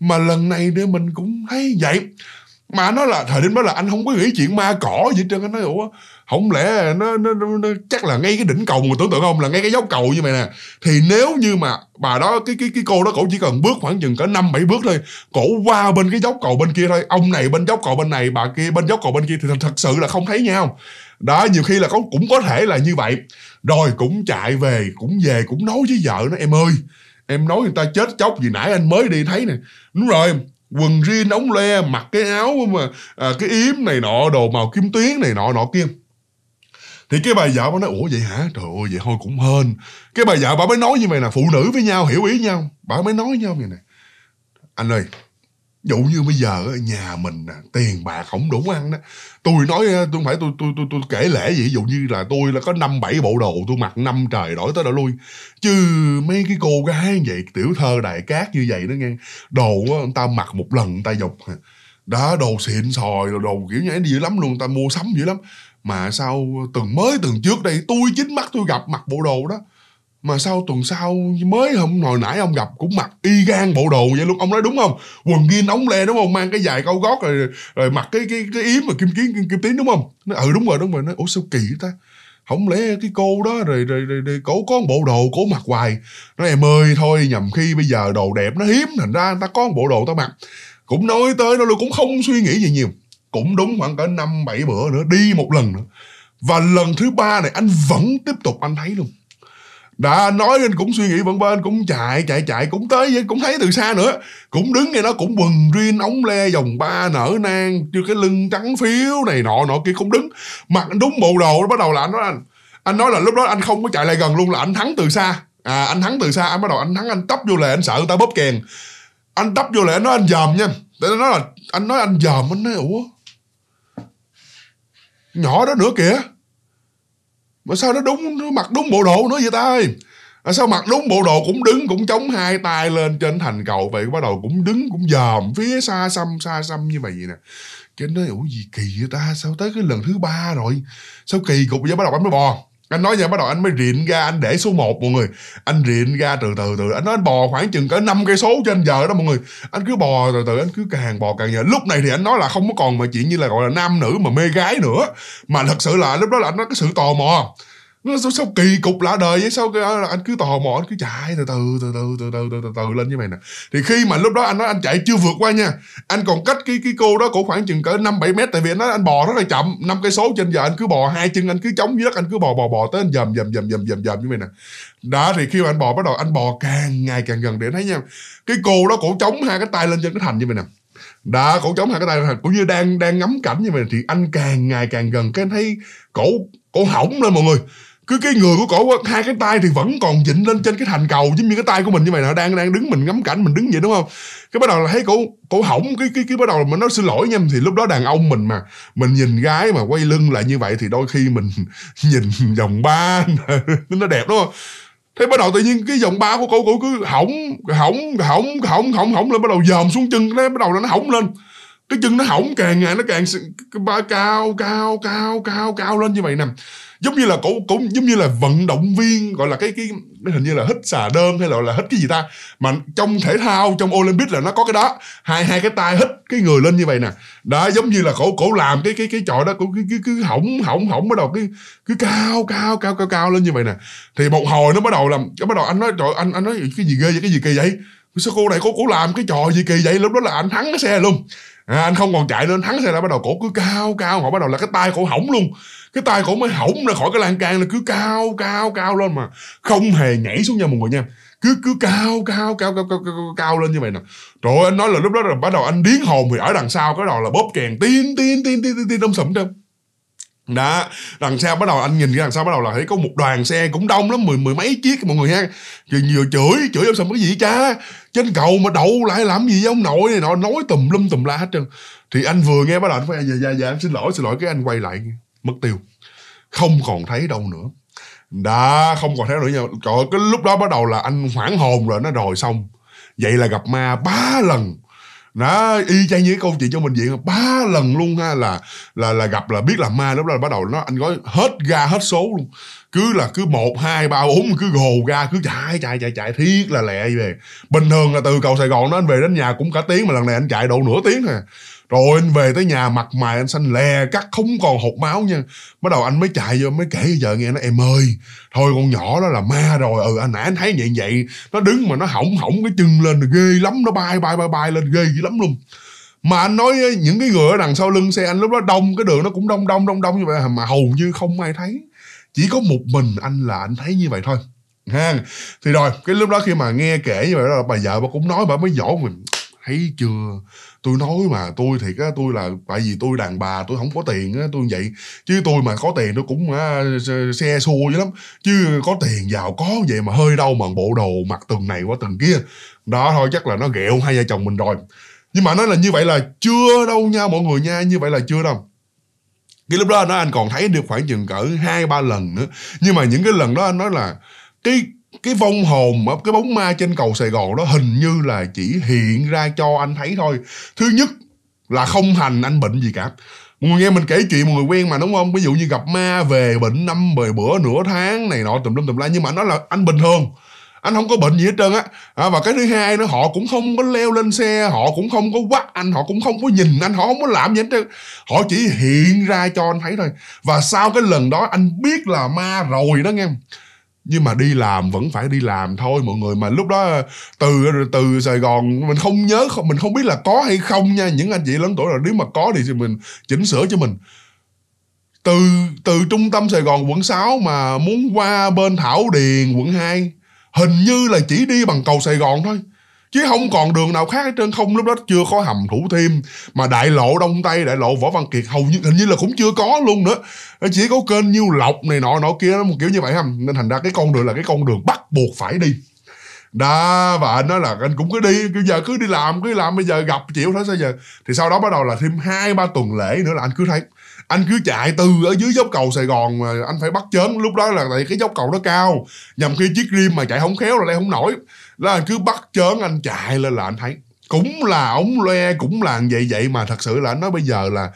mà lần này thì mình cũng thấy vậy mà nó là thời điểm đó là anh không có nghĩ chuyện ma cỏ gì trơn anh nói ủa không lẽ nó, nó, nó, nó chắc là ngay cái đỉnh cầu mà tưởng tượng không là ngay cái dấu cầu như vậy nè thì nếu như mà bà đó cái cái cái cô đó cổ chỉ cần bước khoảng chừng cỡ năm bảy bước thôi cổ qua bên cái dấu cầu bên kia thôi ông này bên dấu cầu bên này bà kia bên dấu cầu bên kia thì thật sự là không thấy nhau đó nhiều khi là có cũng có thể là như vậy rồi cũng chạy về cũng về cũng nói với vợ nó em ơi em nói người ta chết chóc gì nãy anh mới đi thấy nè đúng rồi quần jean ống le mặc cái áo mà à, cái yếm này nọ đồ màu kim tuyến này nọ nọ kia thì cái bà vợ mới nói ủa vậy hả trời ơi vậy thôi cũng hên cái bà vợ bà mới nói như vậy nè phụ nữ với nhau hiểu ý nhau bà mới nói nhau như này anh ơi dụ như bây giờ nhà mình tiền bạc không đủ ăn đó tôi nói tôi không phải tôi tôi tôi, tôi kể lễ gì ví dụ như là tôi là có năm bảy bộ đồ tôi mặc năm trời đổi tới đổi lui chứ mấy cái cô gái vậy tiểu thơ đại cát như vậy đó nghe đồ á người ta mặc một lần người ta dục đó đồ xịn sòi đồ kiểu như vậy dữ lắm luôn người ta mua sắm dữ lắm mà sao tuần mới tuần trước đây tôi chính mắt tôi gặp mặc bộ đồ đó mà sao tuần sau mới hôm hồi nãy ông gặp cũng mặc y gan bộ đồ vậy luôn ông nói đúng không quần jean ống le đúng không mang cái dài cao gót rồi rồi mặc cái cái cái yếm mà kim kiến kim, kim tím đúng không nó ừ đúng rồi đúng rồi nó ủa sao kỳ ta không lẽ cái cô đó rồi rồi rồi, rồi cổ có một bộ đồ cổ mặc hoài nó em ơi thôi nhầm khi bây giờ đồ đẹp nó hiếm thành ra người ta có một bộ đồ tao mặc cũng nói tới nó luôn cũng không suy nghĩ gì nhiều cũng đúng khoảng cỡ năm bảy bữa nữa đi một lần nữa và lần thứ ba này anh vẫn tiếp tục anh thấy luôn đã nói anh cũng suy nghĩ vân vân cũng chạy chạy chạy cũng tới cũng thấy từ xa nữa cũng đứng nghe nó cũng quần riêng ống le dòng ba nở nang chưa cái lưng trắng phiếu này nọ nọ kia cũng đứng mặc đúng bộ đồ nó bắt đầu là anh nói anh anh nói là lúc đó anh không có chạy lại gần luôn là anh thắng từ xa à anh thắng từ xa anh bắt đầu anh thắng anh tấp vô lệ anh sợ người ta bóp kèn anh tấp vô lệ anh nói anh dòm nha để nó là anh nói anh dòm anh nói ủa nhỏ đó nữa kìa mà sao nó đúng nó mặc đúng bộ đồ nữa vậy ta ơi à, sao mặc đúng bộ đồ cũng đứng cũng chống hai tay lên trên thành cầu vậy bắt đầu cũng đứng cũng dòm phía xa xăm xa xăm như vậy nè cái nói ủa gì kỳ vậy ta sao tới cái lần thứ ba rồi sao kỳ cục vậy bắt đầu bánh nó bò anh nói vậy bắt đầu anh mới rịn ra anh để số 1 mọi người anh rịn ra từ từ từ anh nói anh bò khoảng chừng cỡ năm cây số trên giờ đó mọi người anh cứ bò từ từ anh cứ càng bò càng giờ lúc này thì anh nói là không có còn mà chuyện như là gọi là nam nữ mà mê gái nữa mà thật sự là lúc đó là anh nói cái sự tò mò nó sao, sao kỳ cục lạ đời vậy sao anh cứ tò mò anh cứ chạy từ từ từ từ từ từ từ, từ, từ lên như mày nè thì khi mà lúc đó anh nói anh chạy chưa vượt qua nha anh còn cách cái cái cô đó cũng khoảng chừng cỡ năm bảy mét tại vì anh nói anh bò rất là chậm năm cây số trên giờ anh cứ bò hai chân anh cứ chống dưới đất anh cứ bò bò bò tới anh dầm dầm dầm dầm dầm dầm như mày nè đó thì khi mà anh bò bắt đầu anh bò càng ngày càng gần để thấy nha cái cô đó cổ chống hai cái tay lên trên cái thành như mày nè đã cổ chống hai cái tay cũng như đang đang ngắm cảnh như vậy thì anh càng ngày càng gần cái anh thấy cổ cổ hỏng lên mọi người cứ cái người của cổ hai cái tay thì vẫn còn dịnh lên trên cái thành cầu giống như cái tay của mình như vậy nè đang đang đứng mình ngắm cảnh mình đứng vậy đúng không cái bắt đầu là thấy cổ cổ hỏng cái cái cái bắt đầu mình nói xin lỗi nha thì lúc đó đàn ông mình mà mình nhìn gái mà quay lưng lại như vậy thì đôi khi mình nhìn vòng ba nó đẹp đúng không thế bắt đầu tự nhiên cái vòng ba của cổ cổ cứ hỏng hỏng hỏng hỏng hỏng hỏng lên bắt đầu dòm xuống chân nó bắt đầu nó hỏng lên cái chân nó hỏng càng ngày nó càng ba cao cao cao cao cao lên như vậy nè giống như là cũng cũng giống như là vận động viên gọi là cái cái hình như là hít xà đơn hay là là hít cái gì ta mà trong thể thao trong olympic là nó có cái đó hai hai cái tay hít cái người lên như vậy nè đó giống như là cổ cổ làm cái cái cái trò đó cũng cứ cứ, cứ hỏng hỏng hỏng bắt đầu cứ cứ cao cao cao cao cao lên như vậy nè thì một hồi nó bắt đầu làm nó bắt đầu anh nói trời anh anh nói cái gì ghê vậy cái gì kỳ vậy sao cô này cô cổ làm cái trò gì kỳ vậy lúc đó là anh thắng cái xe luôn à, anh không còn chạy nữa thắng xe là bắt đầu cổ cứ cao cao họ bắt đầu là cái tay cổ hỏng luôn cái tay cổ mới hỏng ra khỏi cái lan can là cứ cao cao cao lên mà không hề nhảy xuống nha mọi người nha cứ cứ cao cao cao cao cao cao, cao lên như vậy nè trời ơi anh nói là lúc đó là bắt đầu anh điến hồn thì ở đằng sau cái đầu là bóp kèn tin tin tin tin tin đông sụm trong đó đằng sau bắt đầu anh nhìn cái đằng sau bắt đầu là thấy có một đoàn xe cũng đông lắm mười mười mấy chiếc mọi người ha vừa, vừa chửi chửi ông sầm cái gì cha trên cầu mà đậu lại làm gì với ông nội này nọ nói tùm lum tùm la hết trơn thì anh vừa nghe bắt đầu anh phải dạ dạ dạ em xin lỗi xin lỗi cái anh quay lại mất tiêu không còn thấy đâu nữa đã không còn thấy nữa nha trời cái lúc đó bắt đầu là anh hoảng hồn rồi nó rồi xong vậy là gặp ma ba lần đó y chang như cái câu chuyện trong bệnh viện ba lần luôn ha là là là gặp là biết là ma lúc đó là bắt đầu nó anh gói hết ga hết số luôn cứ là cứ một hai ba bốn cứ gồ ra cứ chạy chạy chạy chạy thiết là lẹ về bình thường là từ cầu sài gòn đó anh về đến nhà cũng cả tiếng mà lần này anh chạy độ nửa tiếng thôi à rồi anh về tới nhà mặt mày anh xanh lè cắt không còn hột máu nha bắt đầu anh mới chạy vô mới kể giờ nghe nó em ơi thôi con nhỏ đó là ma rồi ừ anh nãy anh thấy vậy vậy nó đứng mà nó hỏng hỏng cái chân lên ghê lắm nó bay bay bay bay lên ghê dữ lắm luôn mà anh nói những cái người ở đằng sau lưng xe anh lúc đó đông cái đường nó cũng đông đông đông đông như vậy mà hầu như không ai thấy chỉ có một mình anh là anh thấy như vậy thôi ha thì rồi cái lúc đó khi mà nghe kể như vậy đó bà vợ bà cũng nói bà mới dỗ mình thấy chưa tôi nói mà tôi thiệt á tôi là tại vì tôi đàn bà tôi không có tiền á tôi vậy chứ tôi mà có tiền tôi cũng à, xe xua dữ lắm chứ có tiền giàu có vậy mà hơi đâu mà bộ đồ mặc từng này qua từng kia đó thôi chắc là nó ghẹo hai vợ chồng mình rồi nhưng mà nói là như vậy là chưa đâu nha mọi người nha như vậy là chưa đâu cái lúc đó anh còn thấy được khoảng chừng cỡ hai ba lần nữa nhưng mà những cái lần đó anh nói là cái cái vong hồn cái bóng ma trên cầu Sài Gòn đó hình như là chỉ hiện ra cho anh thấy thôi thứ nhất là không thành anh bệnh gì cả mọi người nghe mình kể chuyện mọi người quen mà đúng không ví dụ như gặp ma về bệnh năm mười bữa nửa tháng này nọ tùm lum tùm la nhưng mà anh nói là anh bình thường anh không có bệnh gì hết trơn á à, và cái thứ hai nữa họ cũng không có leo lên xe họ cũng không có quắt anh họ cũng không có nhìn anh họ không có làm gì hết trơn họ chỉ hiện ra cho anh thấy thôi và sau cái lần đó anh biết là ma rồi đó nghe nhưng mà đi làm vẫn phải đi làm thôi mọi người mà lúc đó từ từ sài gòn mình không nhớ không mình không biết là có hay không nha những anh chị lớn tuổi rồi nếu mà có thì mình chỉnh sửa cho mình từ từ trung tâm sài gòn quận 6 mà muốn qua bên thảo điền quận 2 hình như là chỉ đi bằng cầu sài gòn thôi chứ không còn đường nào khác hết trơn không lúc đó chưa có hầm thủ thiêm mà đại lộ đông tây đại lộ võ văn kiệt hầu như hình như là cũng chưa có luôn nữa chỉ có kênh nhiêu lộc này nọ nọ kia một kiểu như vậy không nên thành ra cái con đường là cái con đường bắt buộc phải đi đó và anh nói là anh cũng cứ đi bây giờ cứ đi làm cứ làm bây giờ gặp chịu thế sao giờ thì sau đó bắt đầu là thêm hai ba tuần lễ nữa là anh cứ thấy anh cứ chạy từ ở dưới dốc cầu Sài Gòn mà anh phải bắt chớn lúc đó là tại cái dốc cầu nó cao nhằm khi chiếc rim mà chạy không khéo là lại không nổi là anh cứ bắt chớn anh chạy lên là anh thấy cũng là ống loe cũng là vậy vậy mà thật sự là anh nói bây giờ là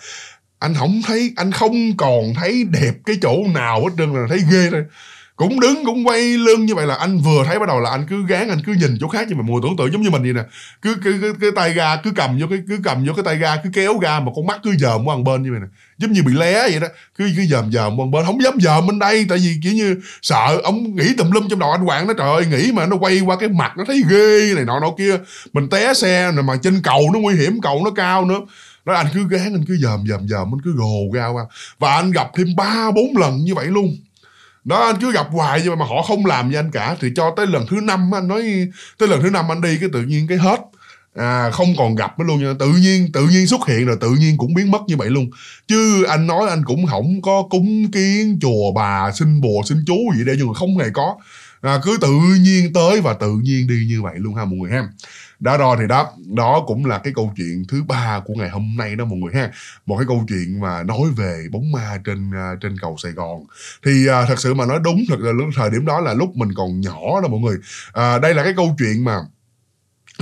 anh không thấy anh không còn thấy đẹp cái chỗ nào hết trơn là thấy ghê thôi cũng đứng cũng quay lưng như vậy là anh vừa thấy bắt đầu là anh cứ gán anh cứ nhìn chỗ khác nhưng mà mùi tưởng tượng giống như mình vậy nè cứ cứ, cứ cái tay ga cứ cầm vô cái cứ cầm vô cái tay ga cứ kéo ga mà con mắt cứ dòm qua bên như vậy nè giống như bị lé vậy đó cứ cứ dòm dòm qua bên không dám dòm bên đây tại vì kiểu như sợ ông nghĩ tùm lum trong đầu anh hoàng nó trời ơi nghĩ mà nó quay qua cái mặt nó thấy ghê này nọ nọ kia mình té xe rồi mà trên cầu nó nguy hiểm cầu nó cao nữa đó anh cứ gán anh cứ dòm dòm dòm anh cứ gồ ra qua và anh gặp thêm ba bốn lần như vậy luôn đó anh cứ gặp hoài nhưng mà họ không làm gì anh cả thì cho tới lần thứ năm anh nói tới lần thứ năm anh đi cái tự nhiên cái hết à, không còn gặp nó luôn tự nhiên tự nhiên xuất hiện rồi tự nhiên cũng biến mất như vậy luôn chứ anh nói anh cũng không có cúng kiến chùa bà xin bùa xin chú gì đây nhưng mà không hề có à, cứ tự nhiên tới và tự nhiên đi như vậy luôn ha mọi người em đó rồi thì đó đó cũng là cái câu chuyện thứ ba của ngày hôm nay đó mọi người ha một cái câu chuyện mà nói về bóng ma trên à, trên cầu sài gòn thì à, thật sự mà nói đúng thật là lúc thời điểm đó là lúc mình còn nhỏ đó mọi người à, đây là cái câu chuyện mà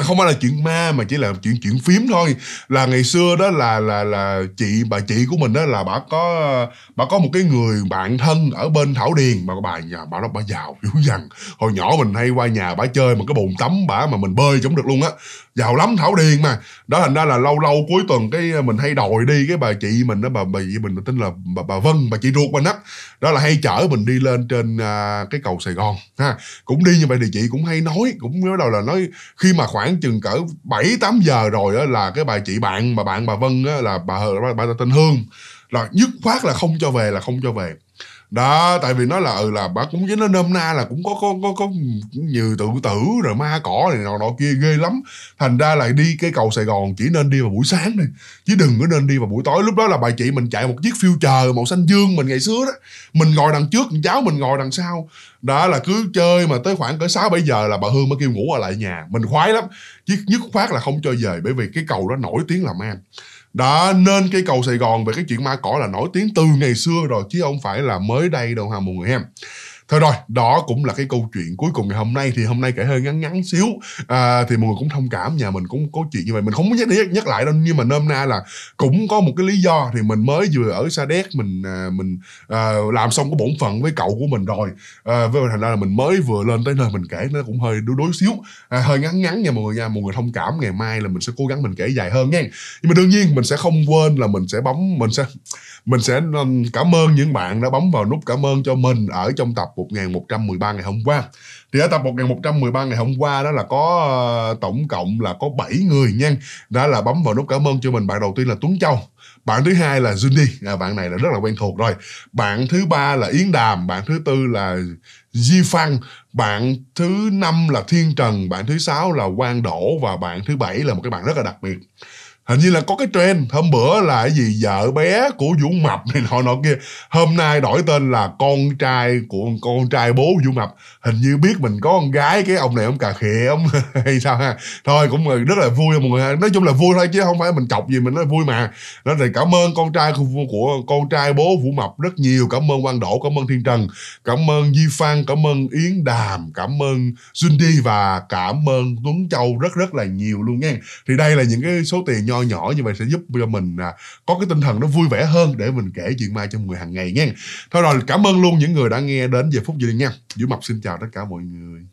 nó không phải là chuyện ma mà chỉ là chuyện chuyện phím thôi là ngày xưa đó là là là chị bà chị của mình đó là bà có bà có một cái người bạn thân ở bên thảo điền mà bà nhà bà đó bà giàu dữ dằn hồi nhỏ mình hay qua nhà bà chơi một cái bồn tắm bà mà mình bơi chống được luôn á giàu lắm thảo điên mà đó thành ra là lâu lâu cuối tuần cái ờ, mình hay đòi đi cái bà chị mình đó bà bà chị mình tên là bà, bà vân bà chị ruột mình á đó. đó là hay chở mình đi lên trên à, cái cầu sài gòn ha cũng đi như vậy thì chị cũng hay nói cũng bắt đầu là nói khi mà khoảng chừng cỡ bảy tám giờ rồi đó là cái bà chị bạn mà bạn bà vân á là bà bà, bà, bà tên hương là nhất khoát là không cho về là không cho về đó tại vì nó là ừ là bà cũng với nó nôm na là cũng có có có có nhiều tự tử rồi ma cỏ này nọ nọ kia ghê lắm thành ra là đi cái cầu sài gòn chỉ nên đi vào buổi sáng này chứ đừng có nên đi vào buổi tối lúc đó là bà chị mình chạy một chiếc phiêu future màu xanh dương mình ngày xưa đó mình ngồi đằng trước cháu mình ngồi đằng sau đó là cứ chơi mà tới khoảng cỡ sáu bảy giờ là bà hương mới kêu ngủ ở lại nhà mình khoái lắm chứ nhất khoát là không cho về bởi vì cái cầu đó nổi tiếng là man đó nên cái cầu sài gòn về cái chuyện ma cỏ là nổi tiếng từ ngày xưa rồi chứ không phải là mới đây đâu ha mọi người em thôi rồi đó cũng là cái câu chuyện cuối cùng ngày hôm nay thì hôm nay kể hơi ngắn ngắn xíu à, thì mọi người cũng thông cảm nhà mình cũng có chuyện như vậy mình không muốn nhắc, nhắc lại đâu nhưng mà nôm na là cũng có một cái lý do thì mình mới vừa ở sa đéc mình à, mình à, làm xong cái bổn phận với cậu của mình rồi à, với thành ra là mình mới vừa lên tới nơi mình kể nó cũng hơi đối đối xíu à, hơi ngắn ngắn nha mọi người nha mọi người thông cảm ngày mai là mình sẽ cố gắng mình kể dài hơn nha nhưng mà đương nhiên mình sẽ không quên là mình sẽ bấm mình sẽ mình sẽ cảm ơn những bạn đã bấm vào nút cảm ơn cho mình ở trong tập 1113 ngày hôm qua thì ở tập 1113 ngày hôm qua đó là có ờ, tổng cộng là có 7 người nha đã là bấm vào nút cảm ơn cho mình bạn đầu tiên là Tuấn Châu bạn thứ hai là Juni à, bạn này là rất là quen thuộc rồi bạn thứ ba là Yến Đàm bạn thứ tư là Di Phan bạn thứ năm là Thiên Trần bạn thứ sáu là Quang Đỗ và bạn thứ bảy là một cái bạn rất là đặc biệt hình như là có cái trend hôm bữa là cái gì vợ bé của vũ mập này nọ nọ kia hôm nay đổi tên là con trai của con trai bố vũ mập hình như biết mình có con gái cái ông này ông cà khịa ông hay sao ha thôi cũng rất là vui mọi người ha. nói chung là vui thôi chứ không phải mình chọc gì mình nói vui mà nên là cảm ơn con trai của, của con trai bố vũ mập rất nhiều cảm ơn quang đỗ cảm ơn thiên trần cảm ơn di phan cảm ơn yến đàm cảm ơn Jundi và cảm ơn tuấn châu rất rất là nhiều luôn nha thì đây là những cái số tiền nho nhỏ như vậy sẽ giúp cho mình à, có cái tinh thần nó vui vẻ hơn để mình kể chuyện ma cho mọi người hàng ngày nha thôi rồi cảm ơn luôn những người đã nghe đến giờ phút giờ nha dưới mập xin chào tất cả mọi người